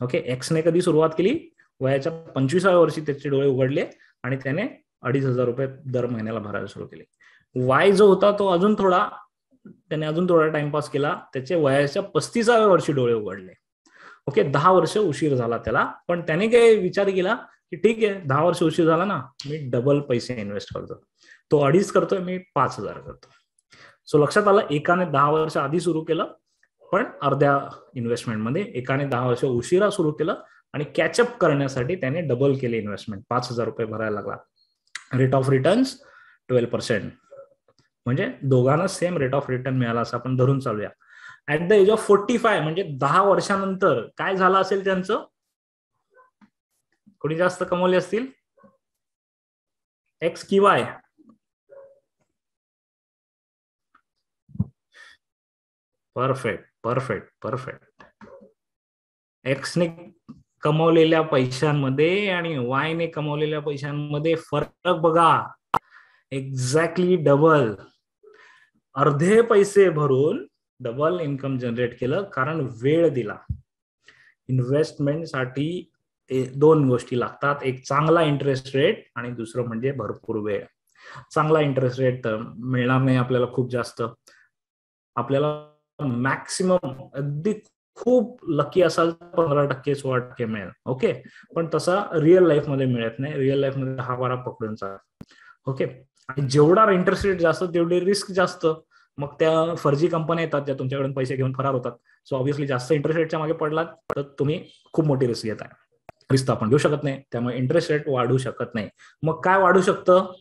ओके एक्सने कधी सुरुवात केली वयाच्या पंचवीसाव्या वर्षी त्याचे डोळे उघडले आणि त्याने अडीच हजार रुपये दर महिन्याला भरायला सुरू केले वाय जो होता तो अजून थोडा त्याने अजून थोडा टाइमपास केला त्याचे वयाच्या पस्तीसाव्या वर्षी डोळे उघडले ओके दहा वर्ष उशीर झाला त्याला पण त्याने काही विचार केला की ठीक आहे दहा वर्ष उशीर झाला ना मी डबल पैसे इन्व्हेस्ट करतो तो अडीच करतोय मी पाच हजार करतो सो लक्षात आलं एकाने दहा वर्ष आधी सुरू केलं पण अर्ध्या इन्व्हेस्टमेंटमध्ये एकाने दहा वर्ष उशिरा सुरू केलं आणि कॅचअप करण्यासाठी त्याने डबल केले इन्व्हेस्टमेंट पाच हजार रुपये भरायला लागला rate of returns twelve percent म्हणजे दोघांना सेम रेट ऑफ रिटर्न मिळाला असं आपण धरून चालूया at the age of forty five म्हणजे दहा वर्षानंतर काय झालं असेल त्यांचं कोणी जास्त कमवले असतील एक्स की वाय परफेक्ट परफेक्ट परफेक्ट एक्सने कमवलेल्या पैशांमध्ये आणि वायने कमवलेल्या पैशांमध्ये फरक बघा एक्झॅक्टली डबल अर्धे पैसे भरून डबल इन्कम जनरेट केलं कारण वेळ दिला इन्व्हेस्टमेंटसाठी दोन गोष्टी लागतात एक चांगला इंटरेस्ट रेट आणि दुसरं म्हणजे भरपूर वेळ चांगला इंटरेस्ट रेट मिळणार नाही आपल्याला खूप जास्त आपल्याला मॅक्सिमम अगदी खूप लकी असाल पंधरा टक्के सोळा टक्के मिळेल ओके पण तसा रिअल लाईफ मध्ये मिळत नाही रिअल लाईफ मध्ये हा बारा पकडून चाल ओके आणि जेवढा इंटरेस्ट रेट जास्त तेवढी रिस्क जास्त मग त्या फर्जी कंपन्या येतात ज्या तुमच्याकडून पैसे घेऊन फरार होतात सो ऑब्व्हियसली जास्त इंटरेस्ट रेटच्या मागे पडलात तर तुम्ही खूप मोठी रिस्क घेताय रिस्क आपण घेऊ शकत नाही त्यामुळे इंटरेस्ट रेट वाढू शकत नाही मग काय वाढू शकतं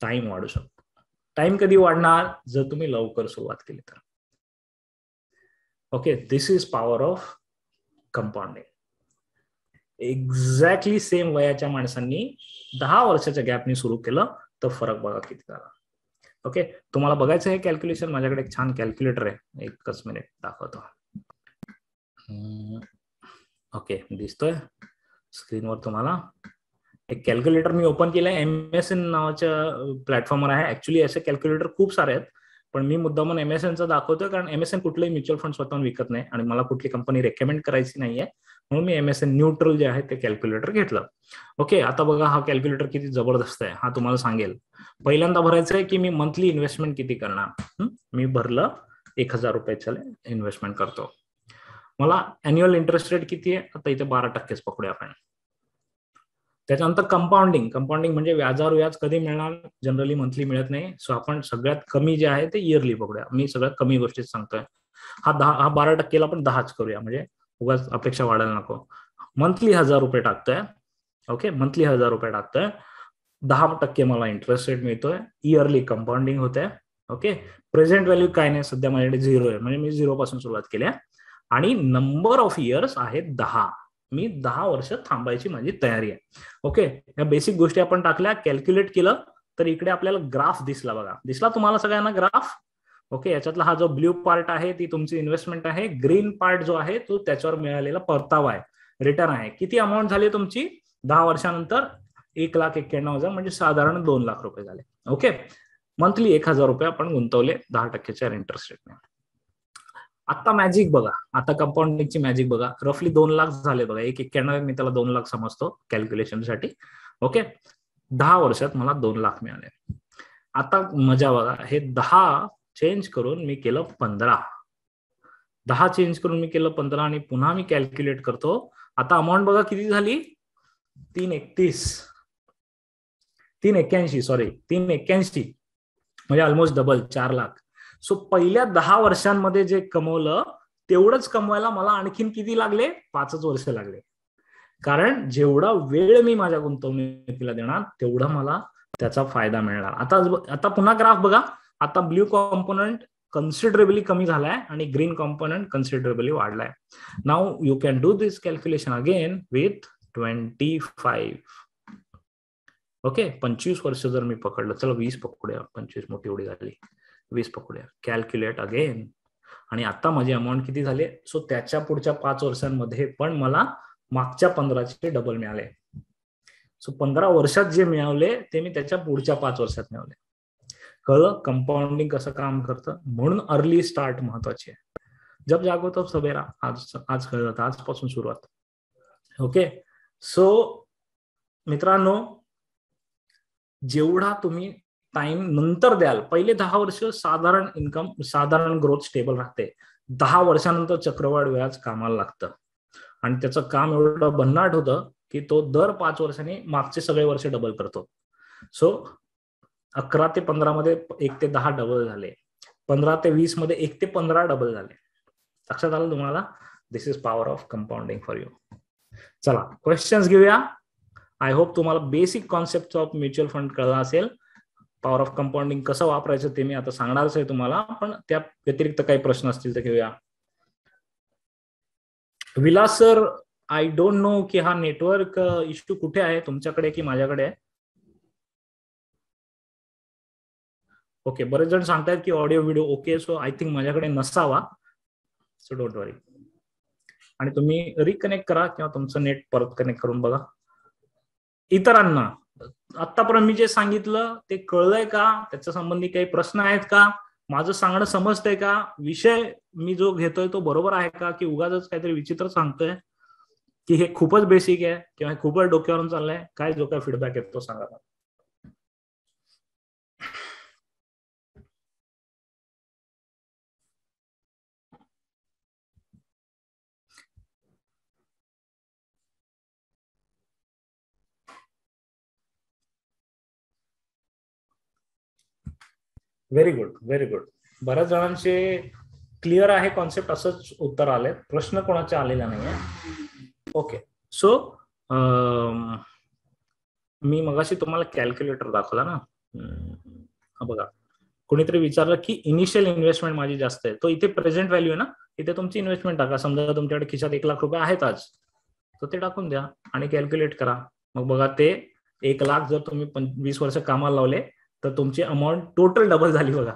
टाइम वाढू शकतो टाइम कधी वाढणार जर तुम्ही लवकर सुरुवात केली तर okay this is power of compounding exactly same वयाच्या माणसांनी दहा वर्षाच्या गॅपनी सुरू केलं तर फरक बघा किती झाला ओके तुम्हाला बघायचं हे कॅल्क्युलेशन माझ्याकडे एक छान कॅल्क्युलेटर आहे एकच मिनिट दाखवतो ओके दिसतोय स्क्रीनवर तुम्हाला एक कॅल्क्युलेटर मी ओपन केलं एम एस एन नावाच्या प्लॅटफॉर्मवर आहे ऍक्च्युली असे कॅल्क्युलेटर खूप सारे आहेत पण मी मुद्दा म्हणून एमएसएनचा दाखवतोय कारण एमएसएन कुठलंही म्युच्युअल फंड स्वतःहून विकत नाही आणि मला कुठली कंपनी रेकमेंड करायची नाहीये म्हणून मी एमएसएन न्यूट्रल जे आहे ते कॅल्क्युलेटर घेतलं ओके आता बघा हा कॅल्क्युलेटर किती जबरदस्त आहे हा तुम्हाला सांगेल पहिल्यांदा भरायचं आहे की मी मंथली इन्व्हेस्टमेंट किती करणार मी भरलं एक हजार रुपयाच्या इन्व्हेस्टमेंट करतो मला अॅन्युअल इंटरेस्ट रेट किती आहे आता इथे बारा टक्केच पकडूया आपण त्याच्यानंतर कंपाऊंडिंग कंपाऊंडिंग म्हणजे व्याजावर व्याज कधी मिळणार जनरली मंथली मिळत नाही सो आपण सगळ्यात कमी जे आहे ते इयरली बघूया मी सगळ्यात कमी गोष्टीत सांगतोय हा दहा हा बारा टक्केला आपण दहाच करूया म्हणजे उगाच अपेक्षा वाढायला नको मंथली हजार रुपये टाकतोय ओके मंथली हजार रुपये टाकतोय दहा टक्के मला इंटरेस्ट रेट मिळतोय इयरली कंपाऊंडिंग होते ओके प्रेझेंट व्हॅल्यू काय नाही सध्या माझ्याकडे झिरो आहे म्हणजे मी झिरो पासून सुरुवात केली आणि नंबर ऑफ इयर्स आहेत दहा मी दहा वर्ष थांबायची माझी तयारी आहे ओके या बेसिक गोष्टी आपण टाकल्या कॅल्क्युलेट केलं तर इकडे आपल्याला ग्राफ दिसला बघा दिसला तुम्हाला सगळ्यांना ग्राफ ओके याच्यातला हा जो ब्ल्यू पार्ट आहे ती तुमची इन्व्हेस्टमेंट आहे ग्रीन पार्ट जो आहे तो त्याच्यावर मिळालेला परतावा आहे रिटर्न आहे किती अमाऊंट झाली तुमची दहा वर्षानंतर एक लाख एक्क्याण्णव हजार म्हणजे साधारण दोन लाख रुपये झाले ओके मंथली एक हजार रुपये आपण गुंतवले दहा टक्क्याच्या इंटरेस्ट रेटने आता मॅजिक बघा आता कंपाऊंडिंगची मॅजिक बघा रफली दोन लाख झाले बघा एक एक्क्याण्णव मी त्याला दोन लाख समजतो कॅल्क्युलेशनसाठी ओके दहा वर्षात मला दोन लाख मिळाले आता मजा बघा हे दहा चेंज करून मी केलं पंधरा दहा चेंज करून मी केलं पंधरा आणि पुन्हा मी कॅल्क्युलेट करतो आता अमाऊंट बघा किती झाली तीन एकतीस तीन एक्क्याऐंशी सॉरी तीन एक्क्याऐंशी म्हणजे ऑलमोस्ट डबल चार लाख सो पहिल्या दहा वर्षांमध्ये जे कमवलं तेवढंच कमवायला मला आणखीन किती लागले पाचच वर्ष लागले कारण जेवढा वेळ मी माझ्या गुंतवणुकीला देणार तेवढा मला त्याचा फायदा मिळणार आता आता पुन्हा ग्राफ बघा आता ब्ल्यू कॉम्पोनंट कन्सिडरेबली कमी झालाय आणि ग्रीन कॉम्पोनंट कन्सिडरेबली वाढलाय now you can do this calculation again with twenty five okay पंचवीस वर्ष जर मी पकडलं चला वीस पकडूया पंचवीस मोठी एवढी झाली वीस पकडूया कॅल्क्युलेट अगेन आणि आता माझे अमाऊंट किती झाले सो त्याच्या पुढच्या पाच वर्षांमध्ये पण मला मागच्या पंधराचे डबल मिळाले सो पंधरा वर्षात जे मिळवले ते मी त्याच्या पुढच्या पाच वर्षात मिळवले कळलं कंपाऊंडिंग कसं काम करतं म्हणून अर्ली स्टार्ट महत्वाची आहे जब जागो तब सवेरा आज आज कळलं जातं आजपासून सुरुवात ओके सो मित्रांनो जेवढा तुम्ही टाइम नंतर द्याल पहिले दहा वर्ष साधारण इन्कम साधारण ग्रोथ स्टेबल राहते दहा वर्षानंतर चक्रवाढ व्याज कामाला लागतं आणि त्याचं काम एवढं भन्नाट होतं की तो दर पाच वर्षांनी मागचे सगळे वर्ष डबल करतो सो अकरा ते पंधरा मध्ये एक ते दहा डबल झाले पंधरा ते वीस मध्ये एक ते पंधरा डबल झाले लक्षात आलं तुम्हाला this is power of compounding for you चला क्वेश्चन्स घेऊया आय होप तुम्हाला basic concept of mutual fund कळला असेल पॉवर ऑफ कंपाऊंडिंग कसं वापरायचं ते मी आता सांगणारच आहे तुम्हाला पण त्या व्यतिरिक्त काही प्रश्न असतील तर घेऊया Vilas sir I don't know की हा नेटवर्क इश्यू uh, कुठे आहे तुमच्याकडे की माझ्याकडे आहे ओके बरेच जण सांगतात की audio video okay so I think माझ्याकडे नसावा सो डोंट वरी आणि तुम्ही रिकनेक्ट करा किंवा तुमचं नेट परत कनेक्ट करून बघा इतरांना आतापर्यंत मी जे सांगितलं ते कळलंय का त्याच्या संबंधी काही प्रश्न आहेत का माझं सांगणं समजतंय का विषय मी जो घेतोय तो बरोबर आहे का की उगाच काहीतरी विचित्र सांगतोय की हे खूपच बेसिक आहे किंवा हे खूपच डोक्यावरून चाललंय काय जो काय फीडबॅक येतो सांगा व्हेरी गुड व्हेरी गुड बऱ्याच जणांचे क्लिअर आहे कॉन्सेप्ट असंच उत्तर आले प्रश्न कोणाचा आलेला नाहीये ओके सो मी मगाशी तुम्हाला कॅल्क्युलेटर दाखवला ना हा बघा कोणीतरी विचारलं की इनिशियल इन्व्हेस्टमेंट माझी जास्त आहे तो इथे प्रेझेंट व्हॅल्यू आहे ना इथे तुमची इन्व्हेस्टमेंट टाका समजा तुमच्याकडे खिशात एक लाख रुपये आहेत आज तर ते टाकून द्या आणि कॅल्क्युलेट करा मग बघा ते एक लाख जर तुम्ही वीस वर्ष कामाला लावले तर तुमची अमाऊंट टोटल डबल झाली बघा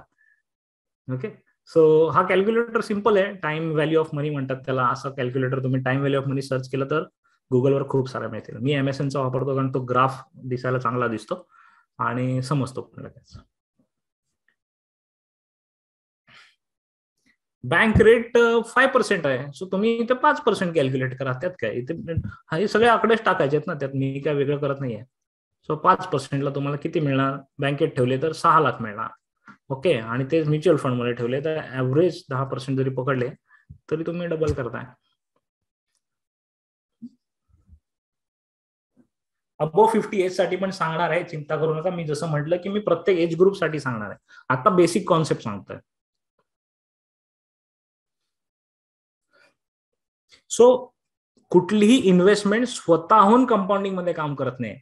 ओके सो हा कॅल्क्युलेटर सिम्पल आहे टाइम व्हॅल्यू ऑफ मनी म्हणतात त्याला असा कॅल्क्युलेटर तुम्ही time value of money search केलं तर गुगलवर खूप साऱ्या मिळतील मी एम एस एनचा वापरतो कारण तो ग्राफ दिसायला चांगला दिसतो आणि समजतो पण लगेच बँक रेट फाय पर्सेंट आहे सो तुम्ही इथे पाच पर्सेंट कॅल्क्युलेट करा त्यात काय इथे हे सगळे आकडेच टाकायचे आहेत ना त्यात मी काय वेगळं करत नाहीये सो पाच पर्सेंटला तुम्हाला किती मिळणार बँकेत ठेवले तर सहा लाख मिळणार ओके आणि ते म्युच्युअल फंड मध्ये ठेवले तर ऍव्हरेज दहा पर्सेंट जरी पकडले तरी तुम्ही डबल करताय अबो फिफ्टी एज साठी पण सांगणार आहे चिंता करू नका मी जसं म्हटलं की मी प्रत्येक एज ग्रुप साठी सांगणार आहे आता बेसिक कॉन्सेप्ट सांगतोय सो कुठलीही इन्व्हेस्टमेंट स्वतःहून कंपाऊंडिंग मध्ये काम करत नाही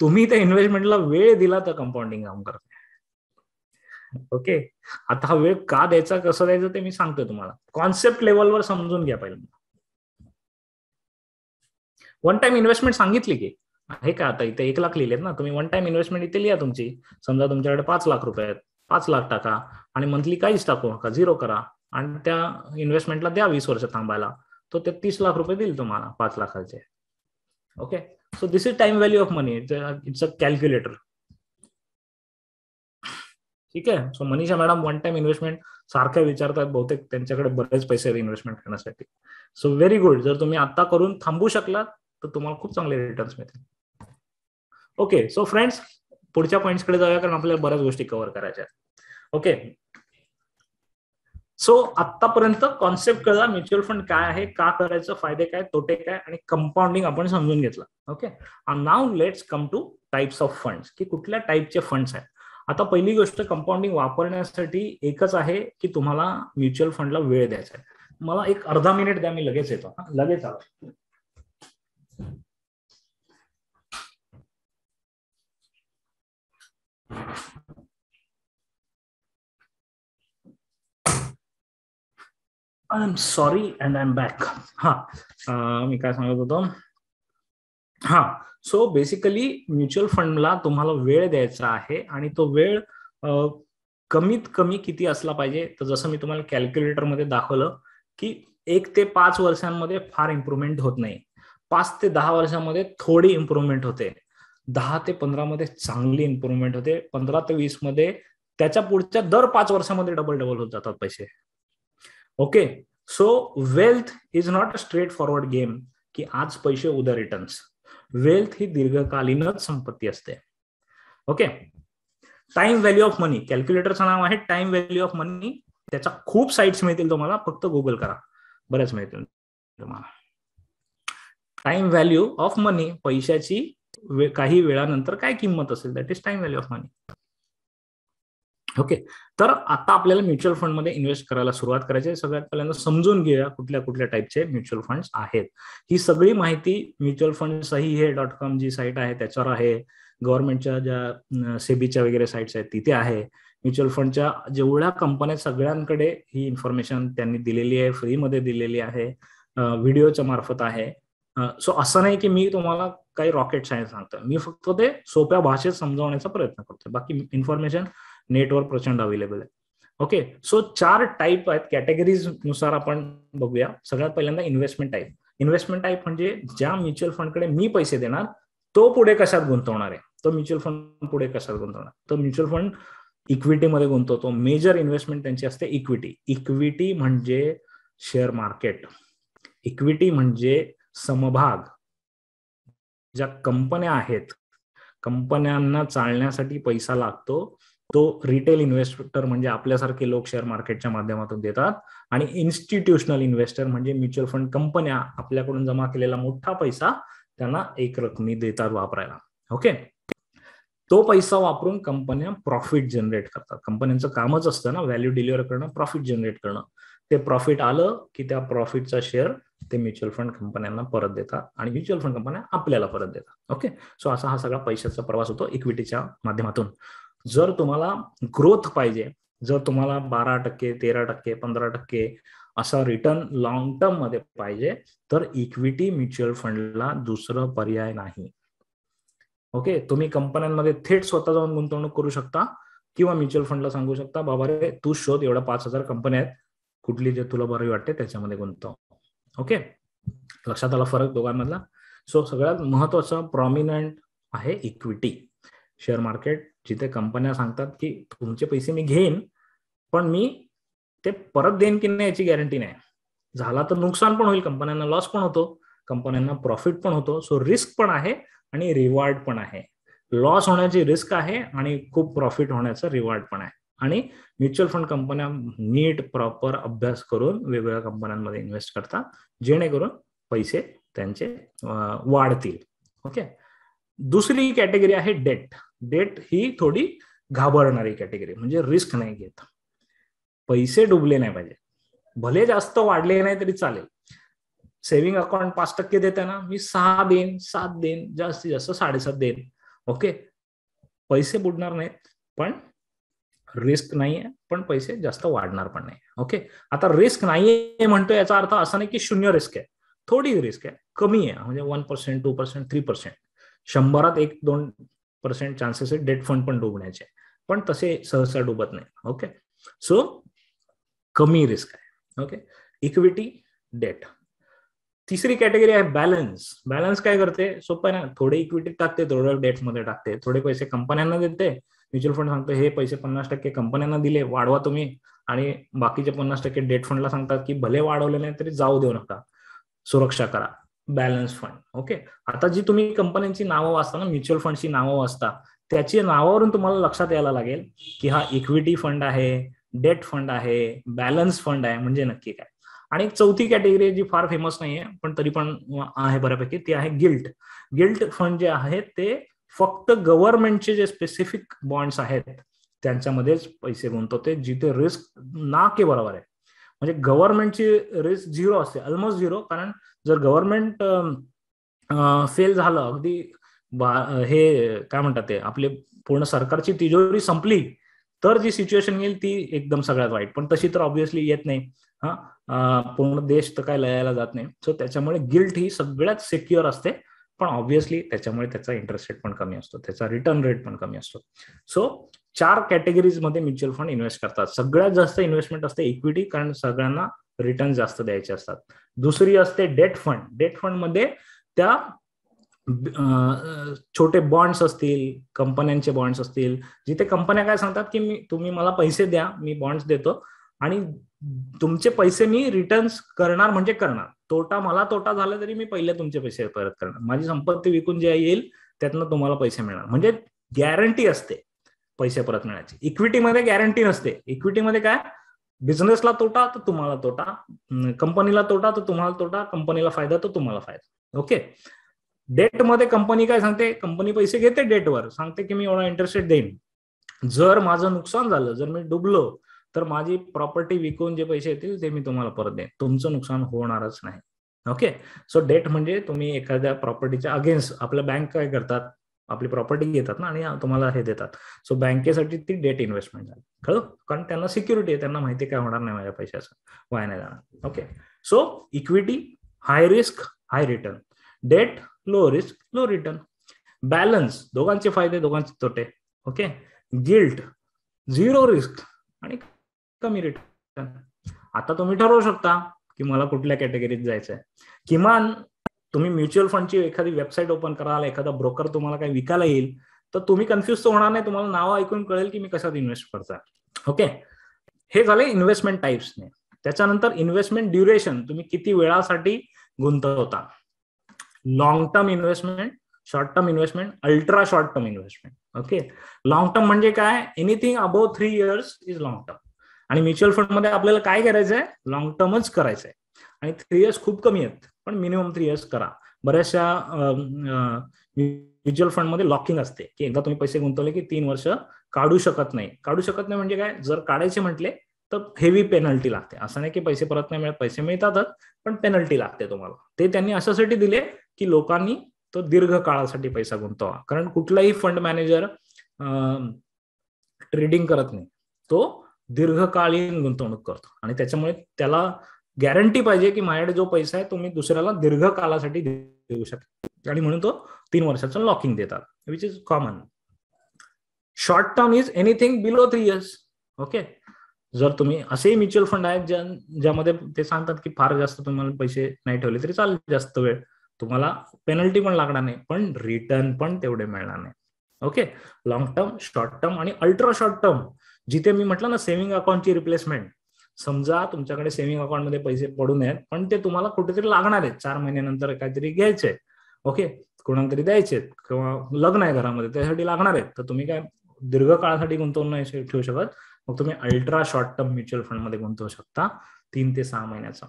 तुम्ही त्या इन्व्हेस्टमेंटला वेळ दिला तर कंपाऊंडिंग काम करते ओके आता हा वेळ का द्यायचा कसं द्यायचं ते मी सांगतो तुम्हाला कॉन्सेप्ट लेवलवर समजून घ्या पाहिजे वन टाइम इन्व्हेस्टमेंट सांगितली की हे का आता इथे एक लाख लिहिलेत ना तुम्ही वन टाइम इन्व्हेस्टमेंट इथे लिहा तुमची समजा तुमच्याकडे पाच लाख रुपये आहेत पाच लाख टाका आणि मंथली काहीच टाकू नका झिरो करा आणि त्या इन्व्हेस्टमेंटला द्या वीस वर्ष थांबायला तो ते तीस लाख रुपये देईल तुम्हाला पाच लाखाचे okay okay. So this is time value of money it's a calculator ठीक आहे so Manisha madam one time investment सारख्या विचारतात बहुतेक त्यांच्याकडे बरेच पैसे आहेत इन्व्हेस्टमेंट करण्यासाठी सो व्हेरी गुड जर तुम्ही आता करून थांबू शकलात तर तुम्हाला खूप चांगले रिटर्न्स मिळतील ओके सो फ्रेंड्स पुढच्या कडे जाऊया कारण आपल्याला बऱ्याच गोष्टी कव्हर करायच्या ओके सो आतापर्यंत कॉन्सेप्ट कळला म्युच्युअल फंड काय आहे का करायचं फायदे काय तोटे काय आणि कंपाऊंडिंग आपण समजून घेतला okay now let's come to types of funds की कुठल्या टाईपचे फंड्स आहेत आता पहिली गोष्ट कंपाऊंडिंग वापरण्यासाठी एकच आहे की तुम्हाला म्युच्युअल फंडला वेळ द्यायचा आहे मला एक अर्धा मिनिट द्या मी लगेच येतो लगेच आलो I am sorry and I am back हा मी काय सांगत होतो हा सो बेसिकली म्युच्युअल फंडला तुम्हाला वेळ द्यायचा आहे आणि तो वेळ कमीत कमी किती असला पाहिजे तर जसं मी तुम्हाला कॅल्क्युलेटरमध्ये दाखवलं की एक ते पाच वर्षांमध्ये फार इम्प्रुव्हमेंट होत नाही पाच ते दहा वर्षांमध्ये थोडी इम्प्रुव्हमेंट होते दहा ते पंधरामध्ये चांगली इम्प्रुव्हमेंट होते पंधरा ते मध्ये त्याच्या पुढच्या दर पाच वर्षामध्ये डबल डबल होत जातात पैसे okay so wealth is not a straightforward game की आज पैसे उद्या रिटर्न्स वेल्थ ही दीर्घकालीनच संपत्ती असते okay time value of money कॅल्क्युलेटरचं नाव आहे टाइम व्हॅल्यू ऑफ मनी त्याचा खूप साईट्स मिळतील तुम्हाला फक्त गुगल करा बरेच मिळतील तुम्हाला टाइम व्हॅल्यू ऑफ मनी पैशाची काही वेळानंतर काय किंमत असेल that is time value of money okay तर आता आपल्याला म्युच्युअल फंडमध्ये इन्व्हेस्ट करायला सुरुवात करायची सगळ्यात पहिल्यांदा समजून घेऊया कुठल्या कुठल्या टाईपचे म्युच्युअल फंड्स आहेत ही सगळी माहिती म्युच्युअल फंड सही हे डॉट कॉम जी साईट आहे त्याच्यावर आहे गव्हर्नमेंटच्या ज्या सेबीच्या वगैरे साईट्स आहेत तिथे आहे म्युच्युअल फंडच्या जेवढ्या कंपन्या सगळ्यांकडे ही इन्फॉर्मेशन त्यांनी दिलेली आहे फ्रीमध्ये दिलेली आहे व्हिडिओच्या मार्फत आहे सो असं नाही की मी तुम्हाला काही रॉकेट सायन्स सांगतो मी फक्त ते सोप्या भाषेत समजावण्याचा प्रयत्न करतोय बाकी इन्फॉर्मेशन नेटवर प्रचंड अवेलेबल आहे ओके सो चार टाईप आहेत कॅटेगरीज नुसार आपण बघूया सगळ्यात पहिल्यांदा इन्व्हेस्टमेंट टाईप इन्व्हेस्टमेंट टाईप म्हणजे ज्या म्युच्युअल फंडकडे मी पैसे देणार तो पुढे कशात गुंतवणार आहे तो म्युच्युअल फंड पुढे कशात गुंतवणार तो म्युच्युअल फंड इक्विटीमध्ये गुंतवतो मेजर इन्व्हेस्टमेंट त्यांची असते इक्विटी इक्विटी म्हणजे शेअर मार्केट इक्विटी म्हणजे समभाग ज्या कंपन्या आहेत कंपन्यांना चालण्यासाठी पैसा लागतो तो रिटेल इन्व्हेस्टर म्हणजे आपल्यासारखे लोक शेअर मार्केटच्या माध्यमातून देतात आणि इन्स्टिट्यूशनल इन्व्हेस्टर म्हणजे म्युच्युअल फंड कंपन्या आपल्याकडून जमा केलेला मोठा पैसा त्यांना एक रकमी देतात वापरायला ओके तो पैसा वापरून कंपन्या प्रॉफिट जनरेट करतात कंपन्यांचं कामच असतं ना व्हॅल्यू डिलिव्हर करणं प्रॉफिट जनरेट करणं ते प्रॉफिट आलं की त्या प्रॉफिटचा शेअर ते म्युच्युअल फंड कंपन्यांना परत देतात आणि म्युच्युअल फंड कंपन्या आपल्याला परत देतात ओके सो असा हा सगळा पैशाचा प्रवास होतो इक्विटीच्या माध्यमातून जर तुम्हाला ग्रोथ पाहिजे जर तुम्हाला बारा टक्के तेरा टक्के पंधरा टक्के असा रिटर्न लॉंग टर्म मध्ये पाहिजे तर इक्विटी म्युच्युअल फंडला दुसरं पर्याय नाही ओके तुम्ही कंपन्यांमध्ये थेट स्वतः जाऊन गुंतवणूक करू शकता किंवा म्युच्युअल फंडला सांगू शकता बाबा रे तू शोध एवढ्या पाच हजार कंपन्या आहेत कुठली जे तुला बरी वाटते त्याच्यामध्ये गुंतव ओके लक्षात आला फरक दोघांमधला सो सगळ्यात महत्वाचं प्रॉमिनंट आहे इक्विटी शेअर मार्केट जिथे कंपन्या सांगतात की तुमचे पैसे मी घेईन पण मी ते परत देईन की नाही याची गॅरंटी नाही झाला तर नुकसान पण होईल कंपन्यांना लॉस पण होतो कंपन्यांना प्रॉफिट पण होतो सो रिस्क पण आहे आणि रिवॉर्ड पण आहे लॉस होण्याची रिस्क आहे आणि खूप प्रॉफिट होण्याचा रिवॉर्ड पण आहे आणि म्युच्युअल फंड कंपन्या नीट प्रॉपर अभ्यास करून वेगवेगळ्या कंपन्यांमध्ये इन्व्हेस्ट करतात जेणेकरून पैसे त्यांचे वाढतील ओके दुसरी कॅटेगरी आहे डेट डेट ही थोडी घाबरणारी कॅटेगरी म्हणजे रिस्क नाही घेत पैसे डुबले नाही पाहिजे भले जास्त वाढले नाही तरी चालेल सेव्हिंग अकाउंट पाच टक्के ना मी सहा देईन सात देईन जास्तीत जास्त साडेसात देईन ओके पैसे बुडणार नाहीत पण रिस्क आहे पण पैसे जास्त वाढणार पण नाही ओके आता रिस्क नाहीये म्हणतो याचा अर्थ असा नाही की शून्य रिस्क आहे थोडी रिस्क आहे कमी आहे म्हणजे one percent two percent three percent शंभरात एक दोन पर्सेंट चान्सेस आहे डेट फंड पण डुबण्याचे पण तसे सहसा डुबत नाही ओके सो कमी रिस्क आहे ओके इक्विटी डेट तिसरी कॅटेगरी आहे बॅलन्स बॅलन्स काय करते सोपं ना थोडे इक्विटीत टाकते थोडं मध्ये टाकते थोडे पैसे कंपन्यांना देते म्युच्युअल फंड सांगतो हे पैसे पन्नास टक्के कंपन्यांना दिले वाढवा तुम्ही आणि बाकीचे पन्नास टक्के डेट फंडला सांगतात की भले वाढवले नाही तरी जाऊ देऊ नका सुरक्षा करा बॅलन्स फंड ओके आता जी तुम्ही कंपन्यांची नावं वाचता ना म्युच्युअल फंडची नावं वाचता त्याची नावावरून तुम्हाला लक्षात यायला लागेल की हा इक्विटी फंड आहे डेट फंड आहे बॅलन्स फंड आहे म्हणजे नक्की काय आणि एक चौथी कॅटेगरी जी फार फेमस नाही आहे पण तरी पण आहे बऱ्यापैकी ती आहे गिल्ट गिल्ट फंड जे आहे ते फक्त गव्हर्नमेंटचे जे स्पेसिफिक बॉन्ड्स आहेत त्यांच्यामध्येच पैसे गुंतवते जिथे रिस्क ना के बरोबर आहे म्हणजे गव्हर्नमेंटची रिस्क झिरो असते ऑलमोस्ट झिरो कारण जर गव्हर्नमेंट फेल झालं अगदी हे काय म्हणतात ते आपले पूर्ण सरकारची तिजोरी संपली तर जी सिच्युएशन येईल ती एकदम सगळ्यात वाईट पण तशी तर ऑब्व्हियसली येत नाही हा पूर्ण देश तर काय लयाला जात नाही सो त्याच्यामुळे गिल्ट ही सगळ्यात सिक्युअर असते पण ऑब्व्हियसली त्याच्यामुळे त्याचा इंटरेस्ट रेट पण कमी असतो त्याचा रिटर्न रेट पण कमी असतो सो चार कॅटेगरीज मध्ये म्युच्युअल फंड इन्व्हेस्ट करतात सगळ्यात जास्त इन्व्हेस्टमेंट असते इक्विटी कारण सगळ्यांना रिटर्न जास्त द्यायचे असतात दुसरी असते डेट फंड डेट फंड मध्ये त्या छोटे बॉन्ड्स असतील कंपन्यांचे बॉन्ड्स असतील जिथे कंपन्या काय सांगतात की मी तुम्ही मला पैसे द्या मी बॉन्ड्स देतो आणि तुमचे पैसे मी रिटर्न्स करणार म्हणजे करणार तोटा मला तोटा झाला तरी मी पहिले तुमचे पैसे परत करणार माझी संपत्ती विकून जे येईल त्यातनं तुम्हाला पैसे मिळणार म्हणजे गॅरंटी असते पैसे परत मिळायची इक्विटीमध्ये गॅरंटी नसते इक्विटीमध्ये काय बिझनेसला तोटा तर तुम्हाला तोटा कंपनीला तोटा तर तुम्हाला तोटा कंपनीला फायदा तर तुम्हाला फायदा ओके डेट मध्ये कंपनी काय सांगते कंपनी पैसे घेते वर सांगते की मी एवढा इंटरेस्ट देईन जर माझं नुकसान झालं जर मी डुबलो तर माझी प्रॉपर्टी विकून जे पैसे येतील ते मी तुम्हाला परत देईन तुमचं नुकसान होणारच नाही ओके सो डेट म्हणजे तुम्ही एखाद्या प्रॉपर्टीच्या अगेन्स्ट आपल्या बँक काय करतात आपली प्रॉपर्टी घेतात ना आणि तुम्हाला हे देतात सो बँकेसाठी ती डेट इन्व्हेस्टमेंट झाली कळं कारण त्यांना सिक्युरिटी आहे त्यांना माहिती काय होणार नाही माझ्या पैशाचं वाया नाही जाणार okay so equity high risk high return debt low risk low return balance दोघांचे फायदे दोघांचे तोटे ओके गिल्ट झिरो रिस्क आणि कमी रिटर्न आता तुम्ही ठरवू शकता की मला कुठल्या कॅटेगरीत जायचं आहे किमान तुम्ही म्युच्युअल फंडची एखादी वेबसाईट ओपन कराल एखादा ब्रोकर तुम्हाला काही विकायला येईल तर तुम्ही कन्फ्युज तर होणार नाही तुम्हाला नाव ऐकून कळेल की मी कशात इन्व्हेस्ट करता ओके हे झाले इन्व्हेस्टमेंट टाईप्सने त्याच्यानंतर इन्व्हेस्टमेंट ड्युरेशन तुम्ही किती वेळासाठी गुंतवता long term investment short term investment ultra short term investment okay long term म्हणजे काय anything above three years is long term आणि म्युच्युअल फंडमध्ये आपल्याला काय करायचंय लॉंग टर्मच करायचंय आणि थ्री इयर्स खूप कमी आहेत पण मिनिमम थ्री इयर्स करा बऱ्याचशा म्युच्युअल मध्ये लॉकिंग असते की एकदा तुम्ही पैसे गुंतवले की तीन वर्ष काढू शकत नाही काढू शकत नाही म्हणजे काय जर काढायचे म्हटले तर हेवी पेनल्टी लागते असं नाही की पैसे परत नाही मिळत पैसे मिळतातच पण पेनल्टी लागते तुम्हाला ते त्यांनी अशासाठी दिले की लोकांनी तो दीर्घ काळासाठी पैसा गुंतवा कारण कुठलाही फंड मॅनेजर ट्रेडिंग करत नाही तो दीर्घकालीन गुंतवणूक करतो आणि त्याच्यामुळे त्याला गॅरंटी पाहिजे की माझ्याकडे जो पैसा आहे तो मी दुसऱ्याला दीर्घ काळासाठी देऊ शकतो आणि म्हणून तो तीन वर्षाचं लॉकिंग देतात which is common short term is anything below three years okay जर तुम्ही असेही म्युच्युअल फंड आहेत ज्या ज्यामध्ये ते सांगतात की फार जास्त तुम्हाला पैसे नाही ठेवले तरी चाल जास्त वेळ तुम्हाला पेनल्टी पण लागणार नाही पण रिटर्न पण तेवढे मिळणार नाही okay long term short term आणि अल्ट्रा शॉर्ट टर्म जिथे मी म्हटलं ना सेव्हिंग अकाउंटची रिप्लेसमेंट समजा तुमच्याकडे सेव्हिंग अकाउंटमध्ये पैसे पडू नयेत पण ते तुम्हाला कुठेतरी लागणार आहेत चार महिन्यानंतर काहीतरी घ्यायचे ओके कोणाला तरी द्यायचे किंवा लग्न आहे घरामध्ये त्यासाठी लागणार आहेत तर तुम्ही काय दीर्घ काळासाठी गुंतवणूक नाही ठेवू शकत मग तुम्ही अल्ट्रा शॉर्ट टर्म म्युच्युअल फंडमध्ये गुंतवू शकता तीन ते सहा महिन्याचा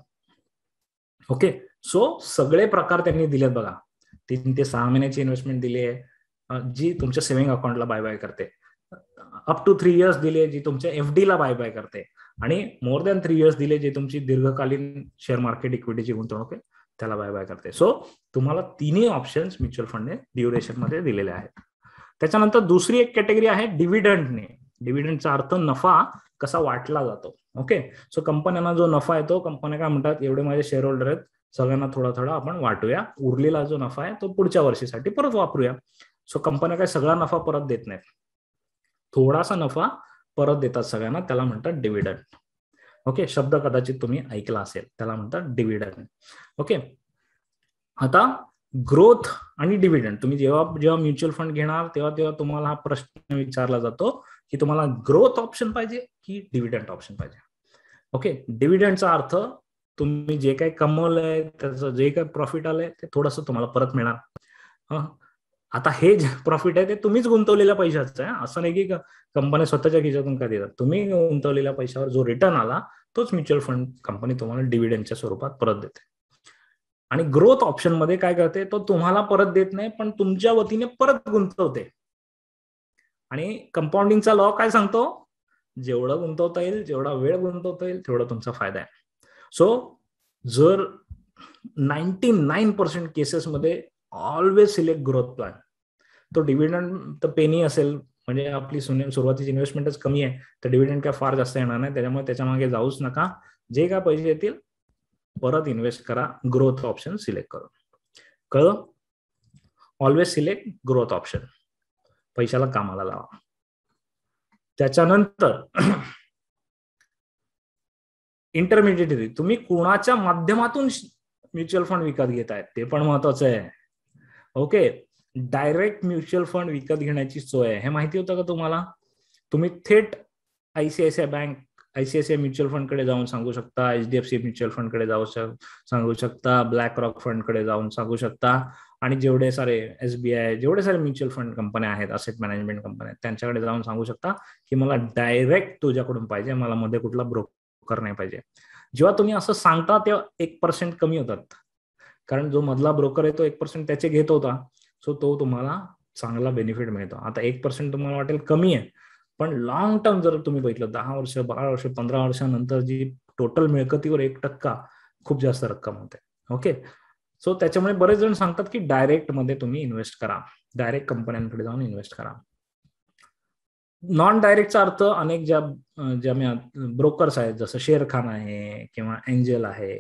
ओके सो सगळे प्रकार त्यांनी दिलेत बघा तीन ते सहा महिन्याची इन्व्हेस्टमेंट दिली आहे जी तुमच्या सेव्हिंग अकाउंटला बाय बाय करते अप टू थ्री इयर्स दिले जी तुमच्या एफ ला बाय बाय करते आणि मोर दॅन थ्री इयर्स दिले जे तुमची दीर्घकालीन शेअर मार्केट इक्विटीची गुंतवणूक आहे त्याला बाय बाय करते सो तुम्हाला तिन्ही ऑप्शन्स म्युच्युअल फंडने ड्युरेशन मध्ये दिलेले आहेत त्याच्यानंतर दुसरी एक कॅटेगरी आहे डिव्हिडंडने डिव्हिडंडचा अर्थ नफा कसा वाटला जातो ओके सो कंपन्यांना जो नफा येतो कंपन्या काय म्हणतात एवढे माझे शेअर होल्डर आहेत सगळ्यांना थोडा थोडा आपण वाटूया उरलेला जो नफा आहे तो पुढच्या वर्षीसाठी परत वापरूया सो कंपन्या काय सगळा नफा परत देत नाहीत थोडासा नफा परत देतात सगळ्यांना त्याला म्हणतात डिव्हिडंट ओके शब्द कदाचित तुम्ही ऐकला असेल त्याला म्हणतात डिव्हिडंड ओके आता ग्रोथ आणि डिव्हिडंड तुम्ही जेव्हा जेव्हा म्युच्युअल फंड घेणार तेव्हा तेव्हा तुम्हाला हा प्रश्न विचारला जातो की तुम्हाला ग्रोथ ऑप्शन पाहिजे की डिव्हिडंड ऑप्शन पाहिजे ओके डिव्हिडंडचा अर्थ तुम्ही जे काही कमवलंय त्याचं जे काही प्रॉफिट आलंय ते थोडंसं तुम्हाला परत मिळणार आता हे जे प्रॉफिट आहे ते तुम्हीच गुंतवलेल्या पैशाचं आहे असं नाही की कंपन्या स्वतःच्या खिशातून का देतात तुम्ही गुंतवलेल्या पैशावर जो रिटर्न आला तोच म्युच्युअल फंड कंपनी तुम्हाला डिव्हिडंडच्या स्वरूपात परत देते आणि ग्रोथ ऑप्शन मध्ये काय करते तो तुम्हाला परत देत नाही पण तुमच्या वतीने परत गुंतवते आणि कंपाऊंडिंगचा लॉ काय सांगतो जेवढं गुंतवता येईल जेवढा वेळ गुंतवता येईल तेवढा तुमचा फायदा आहे सो जर नाईन्टी नाईन पर्सेंट केसेसमध्ये ऑलवेज सिलेक्ट ग्रोथ प्लॅन तो डिव्हिडंड तर पेनी असेल म्हणजे आपली सुरुवातीची इन्व्हेस्टमेंटच कमी आहे तर डिव्हिडंड काय फार जास्त येणार नाही त्याच्यामुळे त्याच्या मागे जाऊच नका जे काय पैसे येतील परत इन्व्हेस्ट करा ग्रोथ ऑप्शन सिलेक्ट करून कळ ऑलवेज सिलेक्ट ग्रोथ ऑप्शन पैशाला कामाला लावा त्याच्यानंतर इंटरमिडिएटरी (clears throat) तुम्ही कुणाच्या माध्यमातून म्युच्युअल फंड विकत घेत आहेत ते पण महत्वाचं आहे ओके डायरेक्ट म्युच्युअल फंड विकत घेण्याची सोय आहे हे माहिती होतं का तुम्हाला तुम्ही थेट आयसीआयसीआय बँक आयसीआयसीआय म्युच्युअल फंडकडे जाऊन सांगू शकता एचडीएफसी म्युच्युअल फंडकडे जाऊ सांगू शकता ब्लॅक रॉक फंडकडे जाऊन सांगू शकता आणि जेवढे सारे आय जेवढे सारे म्युच्युअल फंड कंपन्या आहेत असेट मॅनेजमेंट कंपन्या त्यांच्याकडे जाऊन सांगू शकता की मला डायरेक्ट तुझ्याकडून पाहिजे मला मध्ये कुठला ब्रोकर नाही पाहिजे जेव्हा तुम्ही असं सांगता तेव्हा एक पर्सेंट कमी होतात कारण जो मधला ब्रोकर आहे तो एक पर्सेंट त्याचे घेत होता सो तो तुम्हाला चांगला बेनिफिट मिळतो आता एक पर्सेंट तुम्हाला वाटेल कमी आहे पण लॉंग टर्म जर तुम्ही बघितलं दहा वर्ष बारा वर्ष पंधरा वर्षानंतर जी टोटल मिळकतीवर एक टक्का खूप जास्त रक्कम होते ओके सो त्याच्यामुळे बरेच जण सांगतात की डायरेक्ट मध्ये तुम्ही इन्व्हेस्ट करा डायरेक्ट कंपन्यांकडे जाऊन इन्व्हेस्ट करा नॉन डायरेक्टचा अर्थ अनेक ज्या ज्या ब्रोकर्स आहेत जसं शेरखान खान आहे किंवा एंजल आहे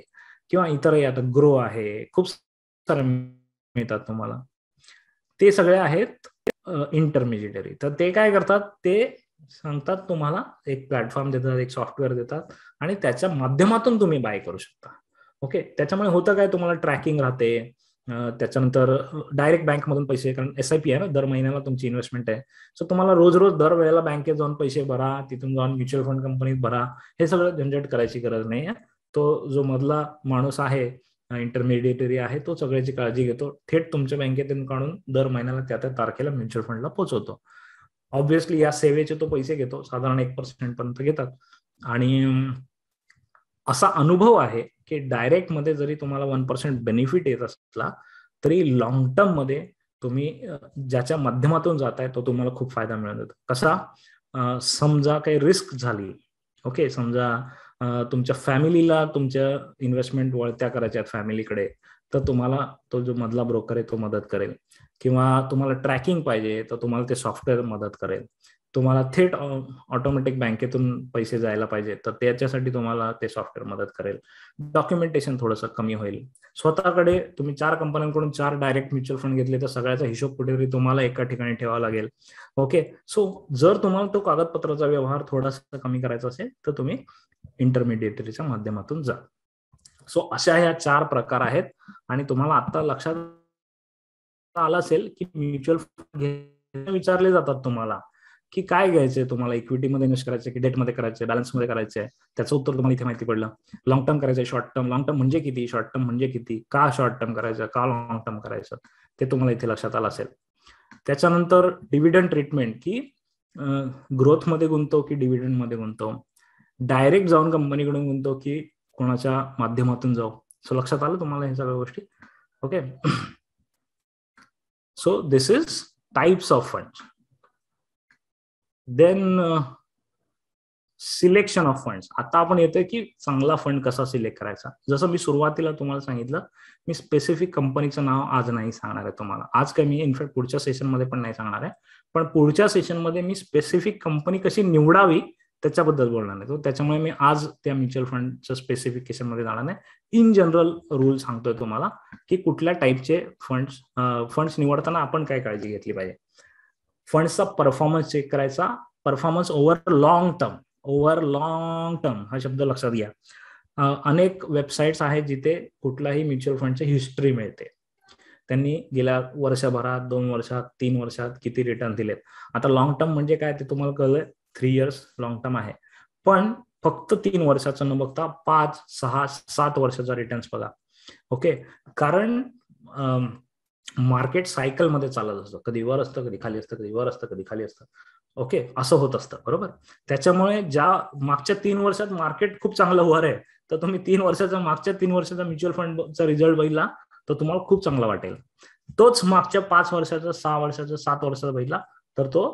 किंवा इतरही आता ग्रो आहे खूप सारे मिळतात तुम्हाला ते सगळे आहेत इंटरमिजिएटरी तर ते काय करतात ते सांगतात तुम्हाला एक प्लॅटफॉर्म देतात एक सॉफ्टवेअर देतात आणि त्याच्या माध्यमातून तुम्ही बाय करू शकता ओके त्याच्यामुळे होतं काय तुम्हाला ट्रॅकिंग राहते त्याच्यानंतर डायरेक्ट बँकमधून पैसे कारण एस आय पी आहे ना दर महिन्याला तुमची इन्व्हेस्टमेंट आहे सो तुम्हाला रोज रोज दर वेळेला बँकेत जाऊन पैसे भरा तिथून जाऊन म्युच्युअल फंड कंपनीत भरा हे सगळं जनरेट करायची गरज नाही आहे तो जो मधला माणूस आहे इंटरमिडिएटरी आहे तो सगळ्याची काळजी घेतो थेट तुमच्या बँकेतून काढून दर महिन्याला त्या त्या तारखेला म्युच्युअल फंडला पोहोचवतो ऑब्व्हियसली या सेवेचे तो पैसे घेतो साधारण एक पर्सेंट पर्यंत घेतात आणि असा अनुभव आहे की डायरेक्ट मध्ये जरी तुम्हाला वन पर्सेंट बेनिफिट येत असला तरी लॉंग टर्म मध्ये तुम्ही ज्याच्या माध्यमातून जाताय तो तुम्हाला खूप फायदा मिळत कसा समजा काही रिस्क झाली ओके समजा तुमच्या फॅमिलीला तुमच्या इन्व्हेस्टमेंट वळत्या करायच्या फॅमिलीकडे तर तुम्हाला तो जो मधला ब्रोकर आहे तो मदत करेल किंवा तुम्हाला ट्रॅकिंग पाहिजे तर तुम्हाला ते सॉफ्टवेअर मदत करेल तुम्हाला थेट ऑटोमॅटिक बँकेतून पैसे जायला पाहिजे तर त्याच्यासाठी तुम्हाला ते सॉफ्टवेअर मदत करेल डॉक्युमेंटेशन थोडंसं कमी होईल स्वतःकडे तुम्ही चार कंपन्यांकडून चार डायरेक्ट म्युच्युअल फंड घेतले तर सगळ्याचा हिशोब कुठेतरी तुम्हाला एका ठिकाणी ठेवावा लागेल ओके सो जर तुम्हाला तो कागदपत्राचा व्यवहार थोडासा कमी करायचा असेल तर तुम्ही इंटरमिडिएटरीच्या माध्यमातून जा सो अशा ह्या चार प्रकार आहेत आणि तुम्हाला आता लक्षात आलं असेल की म्युच्युअल फंड विचारले जातात तुम्हाला की काय घ्यायचंय तुम्हाला इक्विटीमध्ये इन्व्हेस्ट करायचं की डेटमध्ये करायचंय बॅलन्समध्ये करायचं आहे त्याचं उत्तर तुम्हाला इथे माहिती पडलं लॉंग टर्म करायचं शॉर्ट टर्म लॉंग टर्म म्हणजे किती शॉर्ट टर्म म्हणजे किती का शॉर्ट टर्म करायचं का लॉंग टर्म करायचं ते तुम्हाला इथे लक्षात आलं असेल त्याच्यानंतर डिव्हिडंड ट्रीटमेंट की ग्रोथमध्ये गुंतव की डिव्हिडंडमध्ये गुंतव डायरेक्ट जाऊन कंपनीकडून गुंतव की कोणाच्या माध्यमातून जाऊ सो लक्षात आलं तुम्हाला हे सगळ्या गोष्टी okay so this is types of fund then selection of funds आता आपण येतोय की चांगला फंड कसा सिलेक्ट करायचा जसं मी सुरुवातीला तुम्हाला सांगितलं मी स्पेसिफिक कंपनीचं नाव आज नाही सांगणार आहे तुम्हाला आज काय मी इनफॅक्ट पुढच्या सेशनमध्ये पण नाही सांगणार आहे पण पुढच्या सेशनमध्ये मी स्पेसिफिक कंपनी कशी निवडावी त्याच्याबद्दल बोलणार नाही तो त्याच्यामुळे मी आज त्या म्युच्युअल फंडच्या स्पेसिफिकेशन मध्ये जाणार नाही इन जनरल रूल सांगतोय तुम्हाला की कुठल्या टाईपचे फंड्स फंड्स निवडताना आपण काय काळजी घेतली पाहिजे फंड्सचा परफॉर्मन्स चेक करायचा performance over long term over long term हा शब्द लक्षात घ्या अनेक वेबसाईट्स आहेत जिथे कुठलाही म्युच्युअल फंडची हिस्ट्री मिळते त्यांनी गेल्या वर्षभरात दोन वर्षात तीन वर्षात किती रिटर्न दिलेत आता लॉंग टर्म म्हणजे काय ते तुम्हाला कळलंय थ्री इयर्स लॉंग टर्म आहे पण फक्त तीन वर्षाचं न बघता पाच सहा सात वर्षाचा रिटर्न्स बघा ओके कारण मार्केट सायकलमध्ये चालत असतं कधी वर असतं कधी खाली असतं कधी वर असतं कधी खाली असतं ओके असं होत असतं बरोबर त्याच्यामुळे ज्या मागच्या तीन वर्षात मार्केट खूप चांगलं वर आहे तर तुम्ही तीन वर्षाचा मागच्या तीन वर्षाचा म्युच्युअल फंडचा रिझल्ट बघितला तर तुम्हाला खूप चांगला वाटेल तोच मागच्या पाच वर्षाचा सहा वर्षाचा सात वर्षाचा बघितला तर तो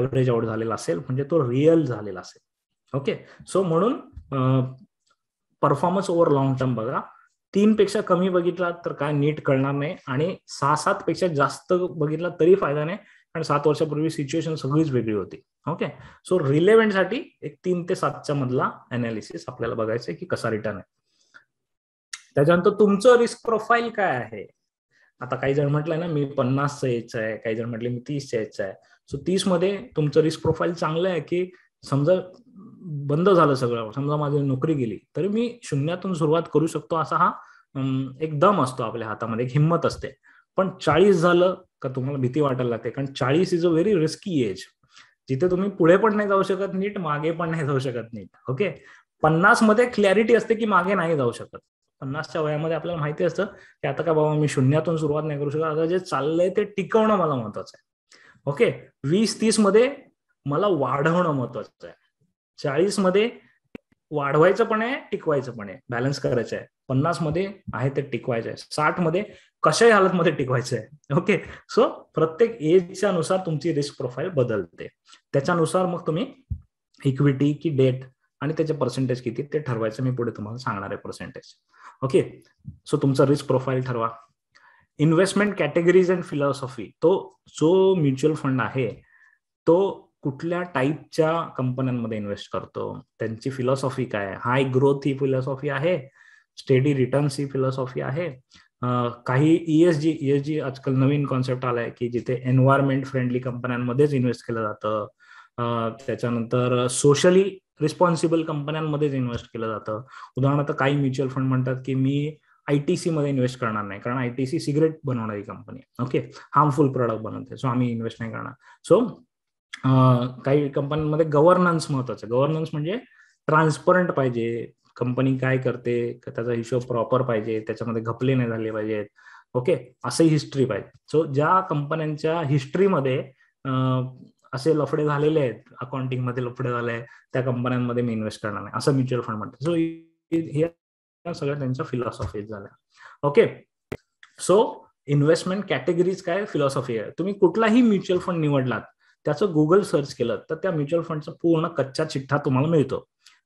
ॲव्हरेज आउट झालेला असेल म्हणजे तो रिअल झालेला असेल ओके सो म्हणून परफॉर्मन्स ओव्हर लॉंग टर्म बघा तीन पेक्षा कमी बघितला तर काय नीट कळणार नाही आणि सहा सात पेक्षा जास्त बघितला तरी फायदा नाही कारण सात वर्षापूर्वी सिच्युएशन सगळीच वेगळी होती ओके सो साठी एक तीन ते सातच्या मधला अनालिसिस आपल्याला बघायचं की कसा रिटर्न आहे त्याच्यानंतर तुमचं रिस्क प्रोफाईल काय आहे आता काही जण म्हटलंय ना मी पन्नासचं यायचं आहे काही जण म्हटले मी तीसच्या यायचं आहे सो तीस मध्ये तुमचं रिस्क प्रोफाईल चांगलं आहे की समजा बंद झालं सगळं समजा माझी नोकरी गेली तरी मी शून्यातून सुरुवात करू शकतो असा हा एक दम असतो आपल्या हातामध्ये एक हिंमत असते पण चाळीस झालं का तुम्हाला भीती वाटायला लागते कारण चाळीस is a very risky age जिथे तुम्ही पुढे पण नाही जाऊ शकत नीट मागे पण नाही जाऊ शकत नीट ओके पन्नास मध्ये क्लॅरिटी असते की मागे नाही जाऊ शकत पन्नासच्या वयामध्ये आपल्याला माहिती असतं की आता का बाबा मी शून्यातून सुरुवात नाही करू शकत आता जे चाललंय ते टिकवणं मला महत्वाचं आहे ओके वीस तीस मध्ये मला वाढवणं महत्वाचं आहे चाळीस मध्ये वाढवायचं पण आहे टिकवायचं पण आहे बॅलन्स करायचं आहे पन्नास मध्ये आहे ते टिकवायचं आहे साठ मध्ये कशाही मध्ये टिकवायचं आहे ओके सो प्रत्येक एजच्या नुसार तुमची रिस्क प्रोफाईल बदलते त्याच्यानुसार मग तुम्ही इक्विटी की डेट आणि त्याचे पर्सेंटेज किती ते ठरवायचं मी पुढे तुम्हाला सांगणार आहे पर्सेंटेज ओके सो तुमचा रिस्क प्रोफाईल ठरवा इन्व्हेस्टमेंट कॅटेगरीज अँड फिलॉसॉफी तो जो म्युच्युअल फंड आहे तो कुठल्या टाईपच्या कंपन्यांमध्ये इन्व्हेस्ट करतो त्यांची फिलॉसॉफी काय हाय ग्रोथ ही फिलॉसॉफी आहे स्टेडी रिटर्न्स ही फिलॉसॉफी आहे काही ईएसजी e ईएसजी e आजकाल नवीन कॉन्सेप्ट आलाय की जिथे एन्व्हायरमेंट फ्रेंडली कंपन्यांमध्येच इन्व्हेस्ट केलं जातं त्याच्यानंतर सोशली रिस्पॉन्सिबल कंपन्यांमध्येच इन्व्हेस्ट केलं जातं उदाहरणार्थ काही म्युच्युअल फंड म्हणतात की मी आयटीसी मध्ये इन्व्हेस्ट करणार नाही कारण आयटीसी सिगरेट बनवणारी कंपनी ओके हार्मफुल प्रोडक्ट बनवते सो आम्ही इन्व्हेस्ट नाही करणार सो काही कंपन्यांमध्ये गव्हर्नन्स महत्वाचं गव्हर्नन्स म्हणजे ट्रान्सपरंट पाहिजे कंपनी काय करते त्याचा हिशोब प्रॉपर पाहिजे त्याच्यामध्ये घपले नाही झाले पाहिजेत ओके असं हिस्ट्री पाहिजे सो ज्या कंपन्यांच्या हिस्ट्रीमध्ये असे लफडे झालेले आहेत अकाउंटिंगमध्ये लफडे झाले त्या कंपन्यांमध्ये मी इन्व्हेस्ट करणार नाही असं म्युच्युअल फंड म्हणतात सो हे या सगळ्या त्यांच्या फिलॉसॉफीज झाल्या ओके सो इन्व्हेस्टमेंट कॅटेगरीज काय फिलॉसॉफी आहे तुम्ही कुठलाही म्युच्युअल फंड निवडलात त्याचं गुगल सर्च केलं तर त्या म्युच्युअल फंडचा पूर्ण कच्चा चिठ्ठा तुम्हाला मिळतो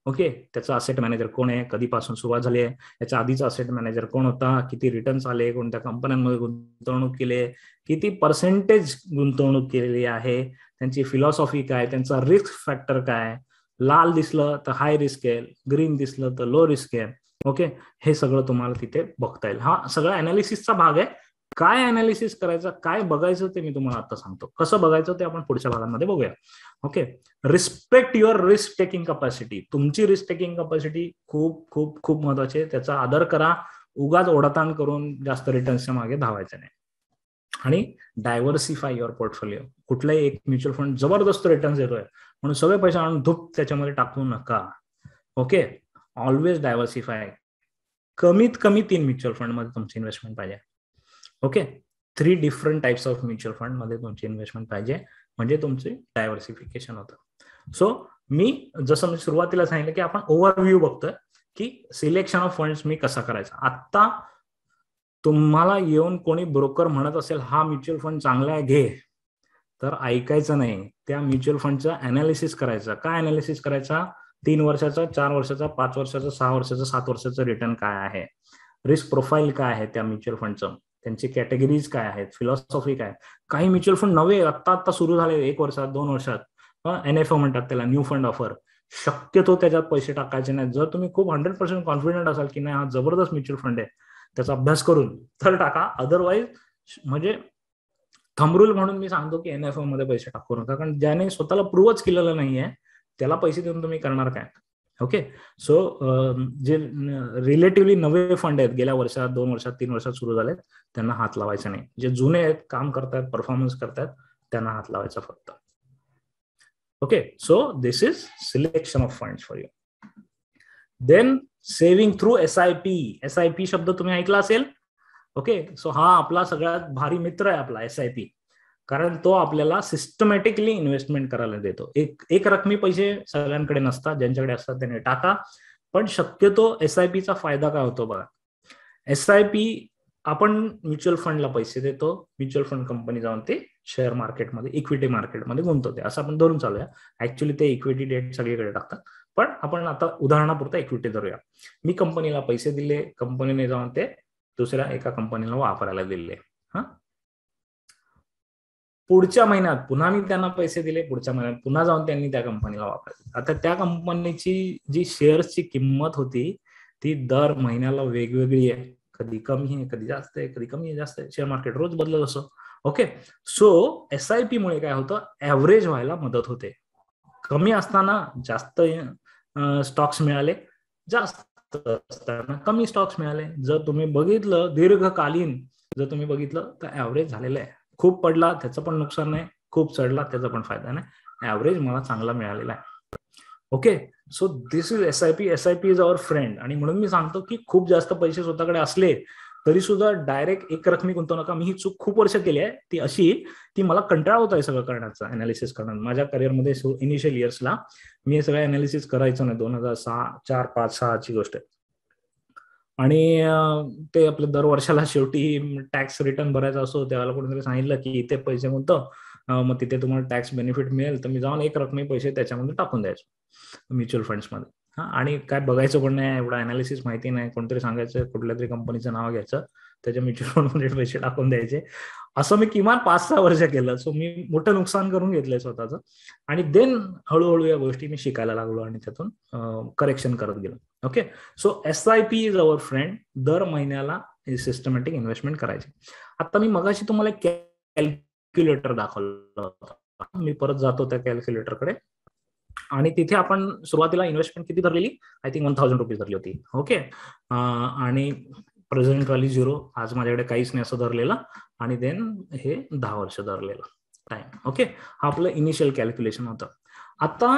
ओके त्याचा असेट मॅनेजर कोण आहे कधीपासून सुरुवात झाली आहे याच्या आधीचा असेट मॅनेजर कोण होता किती रिटर्न्स आले कोणत्या कंपन्यांमध्ये गुंतवणूक केली किती पर्सेंटेज गुंतवणूक केलेली आहे त्यांची फिलॉसॉफी काय त्यांचा रिस्क फॅक्टर काय लाल दिसलं तर हाय रिस्क आहे ग्रीन दिसलं तर लो रिस्क आहे ओके हे सगळं तुम्हाला तिथे बघता येईल हा सगळा अनालिसिसचा भाग आहे काय अनालिसिस करायचं काय बघायचं ते मी तुम्हाला आता सांगतो कसं बघायचं ते आपण पुढच्या भागांमध्ये बघूया okay respect your risk taking capacity तुमची रिस्क टेकिंग कपॅसिटी खूप खूप खूप महत्वाची आहे त्याचा आदर करा उगाच ओढाताण करून जास्त रिटर्न्सच्या मागे धावायचं नाही आणि डायव्हर्सिफाय युअर पोर्टफोलिओ कुठलाही एक म्युच्युअल फंड जबरदस्त रिटर्न्स देतोय म्हणून सगळे पैसे आणून धूप त्याच्यामध्ये टाकू नका ओके ऑलवेज डायव्हर्सिफाय कमीत कमी तीन म्युच्युअल फंड मध्ये तुमची इन्व्हेस्टमेंट पाहिजे okay three different types of mutual fund मध्ये तुमची इन्व्हेस्टमेंट पाहिजे म्हणजे तुमचे डायव्हर्सिफिकेशन होतं सो मी जसं मी सुरुवातीला सांगितलं की आपण ओव्हरव्ह्यू बघतोय की सिलेक्शन ऑफ फंड्स मी कसा करायचा आता तुम्हाला येऊन कोणी ब्रोकर म्हणत असेल हा म्युच्युअल फंड चांगला आहे घे तर ऐकायचं नाही त्या म्युच्युअल फंडचा अनालिसिस करायचं काय अनालिसिस करायचा तीन वर्षाचा चार वर्षाचा पाच वर्षाचा सहा वर्षाचा सात वर्षाचं रिटर्न काय आहे रिस्क प्रोफाईल काय आहे त्या म्युच्युअल फंडचं त्यांची कॅटेगरीज काय आहेत फिलॉसॉफी काय काही म्युच्युअल फंड नवे आत्ता आत्ता सुरू झाले एक वर्षात दोन वर्षात एन एफ ओ म्हणतात त्याला न्यू फंड ऑफर शक्यतो त्याच्यात पैसे टाकायचे नाही जर तुम्ही खूप हंड्रेड पर्सेंट कॉन्फिडंट असाल की नाही हा जबरदस्त म्युच्युअल फंड आहे त्याचा अभ्यास करून तर टाका अदरवाईज म्हणजे थंबरूल म्हणून मी सांगतो की एन एफ ओ मध्ये पैसे टाकू नका कारण ज्याने स्वतःला प्रूवच केलेलं नाहीये त्याला पैसे देऊन तुम्ही करणार काय ओके सो जे रिलेटिव्हली नवे फंड आहेत गेल्या वर्षात दोन वर्षात तीन वर्षात सुरू झालेत त्यांना हात लावायचा नाही जे जुने आहेत काम करतायत परफॉर्मन्स करतायत त्यांना हात लावायचा फक्त okay so this is selection of fund for you then saving through S I P S I P शब्द तुम्ही ऐकला असेल ओके सो हा आपला सगळ्यात भारी मित्र आहे आपला एस आय पी कारण तो आपल्याला सिस्टमॅटिकली इन्व्हेस्टमेंट करायला देतो एक एक रकमी पैसे सगळ्यांकडे नसतात ज्यांच्याकडे असतात त्यांनी टाका पण शक्यतो एस आय पीचा फायदा काय होतो बघा एस आय पी आपण म्युच्युअल फंडला पैसे देतो म्युच्युअल फंड कंपनी जाऊन ते शेअर मार्केटमध्ये इक्विटी मार्केटमध्ये गुंतवते असं आपण धरून चालूया ऍक्च्युली ते इक्विटी डेट सगळीकडे टाकतात पण आपण आता उदाहरणापुरता इक्विटी धरूया मी कंपनीला पैसे दिले कंपनीने जाऊन ते दुसऱ्या एका कंपनीला वापरायला दिले पुढच्या महिन्यात पुन्हा मी त्यांना पैसे दिले पुढच्या महिन्यात पुन्हा जाऊन त्यांनी त्या कंपनीला वापरली आता त्या कंपनीची जी शेअर्सची किंमत होती ती दर महिन्याला वेगवेगळी आहे कधी कमी आहे कधी जास्त आहे कधी कमी आहे जास्त आहे शेअर मार्केट रोज बदलत असतो okay so S I P मुळे काय होतं ऍव्हरेज व्हायला मदत होते कमी असताना जास्त स्टॉक्स मिळाले जास्त असताना कमी स्टॉक्स मिळाले जर तुम्ही बघितलं दीर्घकालीन जर तुम्ही बघितलं तर ऍव्हरेज झालेलं आहे खूप पडला त्याचं पण नुकसान नाही खूप चढला त्याचा पण फायदा नाही ऍव्हरेज मला चांगला मिळालेला आहे okay so this is S I P S I P is our friend आणि म्हणून मी सांगतो की खूप जास्त पैसे स्वतःकडे असले तरी सुद्धा डायरेक्ट एक रकमी नका मी ही चूक खूप वर्ष केली आहे ती अशी ती मला कंटाळा होत आहे सगळं करण्याचा अनालिसिस करणं माझ्या करिअरमध्ये इनिशियल इयर्सला मी हे सगळं अनालिसिस करायचं नाही दोन हजार सहा चार पाच सहाची गोष्ट आहे आणि ते आपलं दरवर्षाला शेवटी टॅक्स रिटर्न भरायचा असो त्याला कोणीतरी सांगितलं की इथे पैसे म्हणतो मग तिथे तुम्हाला टॅक्स बेनिफिट मिळेल तर मी जाऊन एक रकमी पैसे त्याच्यामध्ये टाकून द्यायचो म्युच्युअल फंड्समध्ये हा आणि काय बघायचं पण नाही एवढं अनालिसिस माहिती नाही कोणतरी सांगायचं कुठल्या तरी कंपनीचं नाव घ्यायचं त्याच्या म्युच्युअल फंड मध्ये पैसे टाकून द्यायचे असं मी किमान पाच सहा वर्ष केलं सो मी मोठं नुकसान करून घेतलंय स्वतःचं आणि देन हळूहळू या गोष्टी मी शिकायला लागलो आणि त्यातून करेक्शन करत गेलो okay so S I P is our friend दर महिन्याला सिस्टमॅटिक इन्व्हेस्टमेंट करायची आता मी मगाशी तुम्हाला कॅल्क्युलेटर दाखवलं मी परत जातो त्या कॅल्क्युलेटरकडे आणि तिथे आपण सुरुवातीला इन्व्हेस्टमेंट किती धरलेली I think one thousand rupees धरली होती ओके आणि प्रेझेंट व्हॅल्यू झिरो आज माझ्याकडे काहीच नाही असं धरलेलं आणि देन हे दहा वर्ष धरलेलं टाइम ओके हा आपलं इनिशियल कॅल्क्युलेशन होतं आता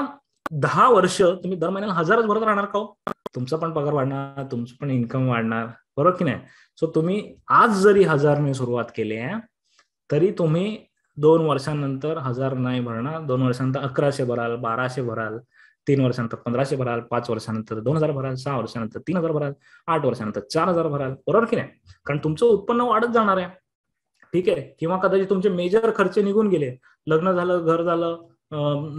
दहा वर्ष तुम्ही दर महिन्याला हजारच भरत राहणार का हो? तुमचा पण पगार वाढणार तुमचं पण इन्कम वाढणार बरोबर की नाही सो तुम्ही आज जरी हजारने सुरुवात केली आहे तरी तुम्ही दोन वर्षांनंतर हजार नाही भरणार दोन वर्षांनंतर अकराशे भराल बाराशे भराल तीन वर्षानंतर पंधराशे भराल पाच वर्षानंतर दोन हजार भराल सहा वर्षानंतर तीन हजार भराल आठ वर्षानंतर चार हजार भराल बरोबर की नाही कारण तुमचं उत्पन्न वाढत जाणार आहे ठीक आहे किंवा कदाचित तुमचे मेजर खर्च निघून गेले लग्न झालं घर झालं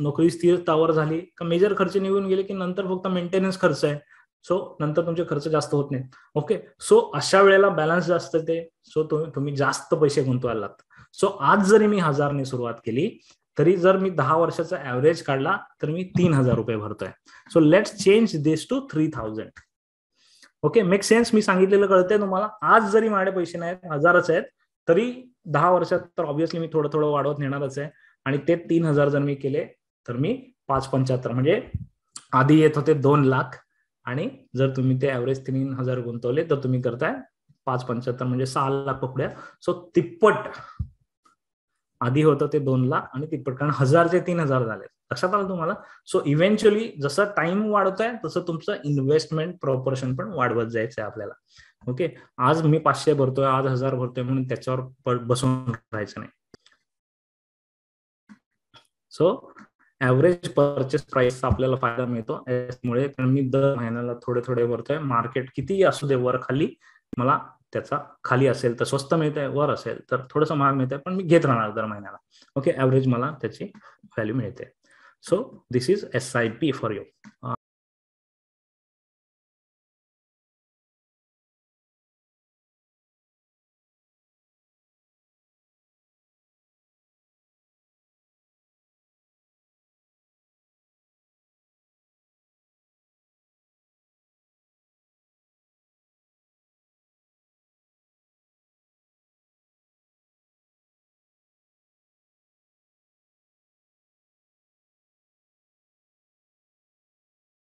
नोकरी स्थिर तावर झाली का मेजर खर्च निघून गेले की नंतर फक्त मेंटेनन्स खर्च आहे सो नंतर तुमचे खर्च जास्त होत नाहीत ओके सो अशा वेळेला बॅलन्स जास्त ते सो तुम्ही जास्त पैसे गुंतवायला लागतात सो आज जरी मी हजारने सुरुवात केली तरी जर मी दहा वर्षाचा ऍव्हरेज काढला तर मी तीन हजार रुपये भरतोय so let's change this to three thousand okay make sense मी सांगितलेलं कळतंय तुम्हाला आज जरी माझे पैसे नाहीत हजारच आहेत तरी दहा वर्षात तर ऑब्व्हियसली मी थोडं थोडं वाढवत नेणारच आहे आणि ते तीन हजार जर मी केले तर मी पाच पंच्याहत्तर म्हणजे आधी येत होते दोन लाख आणि जर तुम्ही ते ऍव्हरेज तीन हजार गुंतवले तर तुम्ही करताय पाच पंच्याहत्तर म्हणजे सहा लाख पकड्या सो तिप्पट आधी होतं ते दोन लाख आणि तिप्पट कारण ते तीन हजार झाले लक्षात आलं तुम्हाला सो इव्हेंच्युअली जसं टाइम वाढतोय तसं तुमचं इन्व्हेस्टमेंट प्रॉपरेशन पण वाढवत जायचं आहे आपल्याला ओके आज मी पाचशे भरतोय आज हजार भरतोय म्हणून त्याच्यावर बसून राहायचं नाही सो ऍव्हरेज परचेस प्राइस आपल्याला फायदा मिळतो त्यामुळे कारण मी दर महिन्याला थोडे थोडे भरतोय मार्केट कितीही असू दे वर खाली मला त्याचा खाली असेल तर स्वस्त मिळत आहे वर असेल तर थोडंसं महाग मिळत आहे पण मी घेत राहणार दर महिन्याला ओके ॲव्हरेज मला त्याची व्हॅल्यू मिळते so this is S I P for you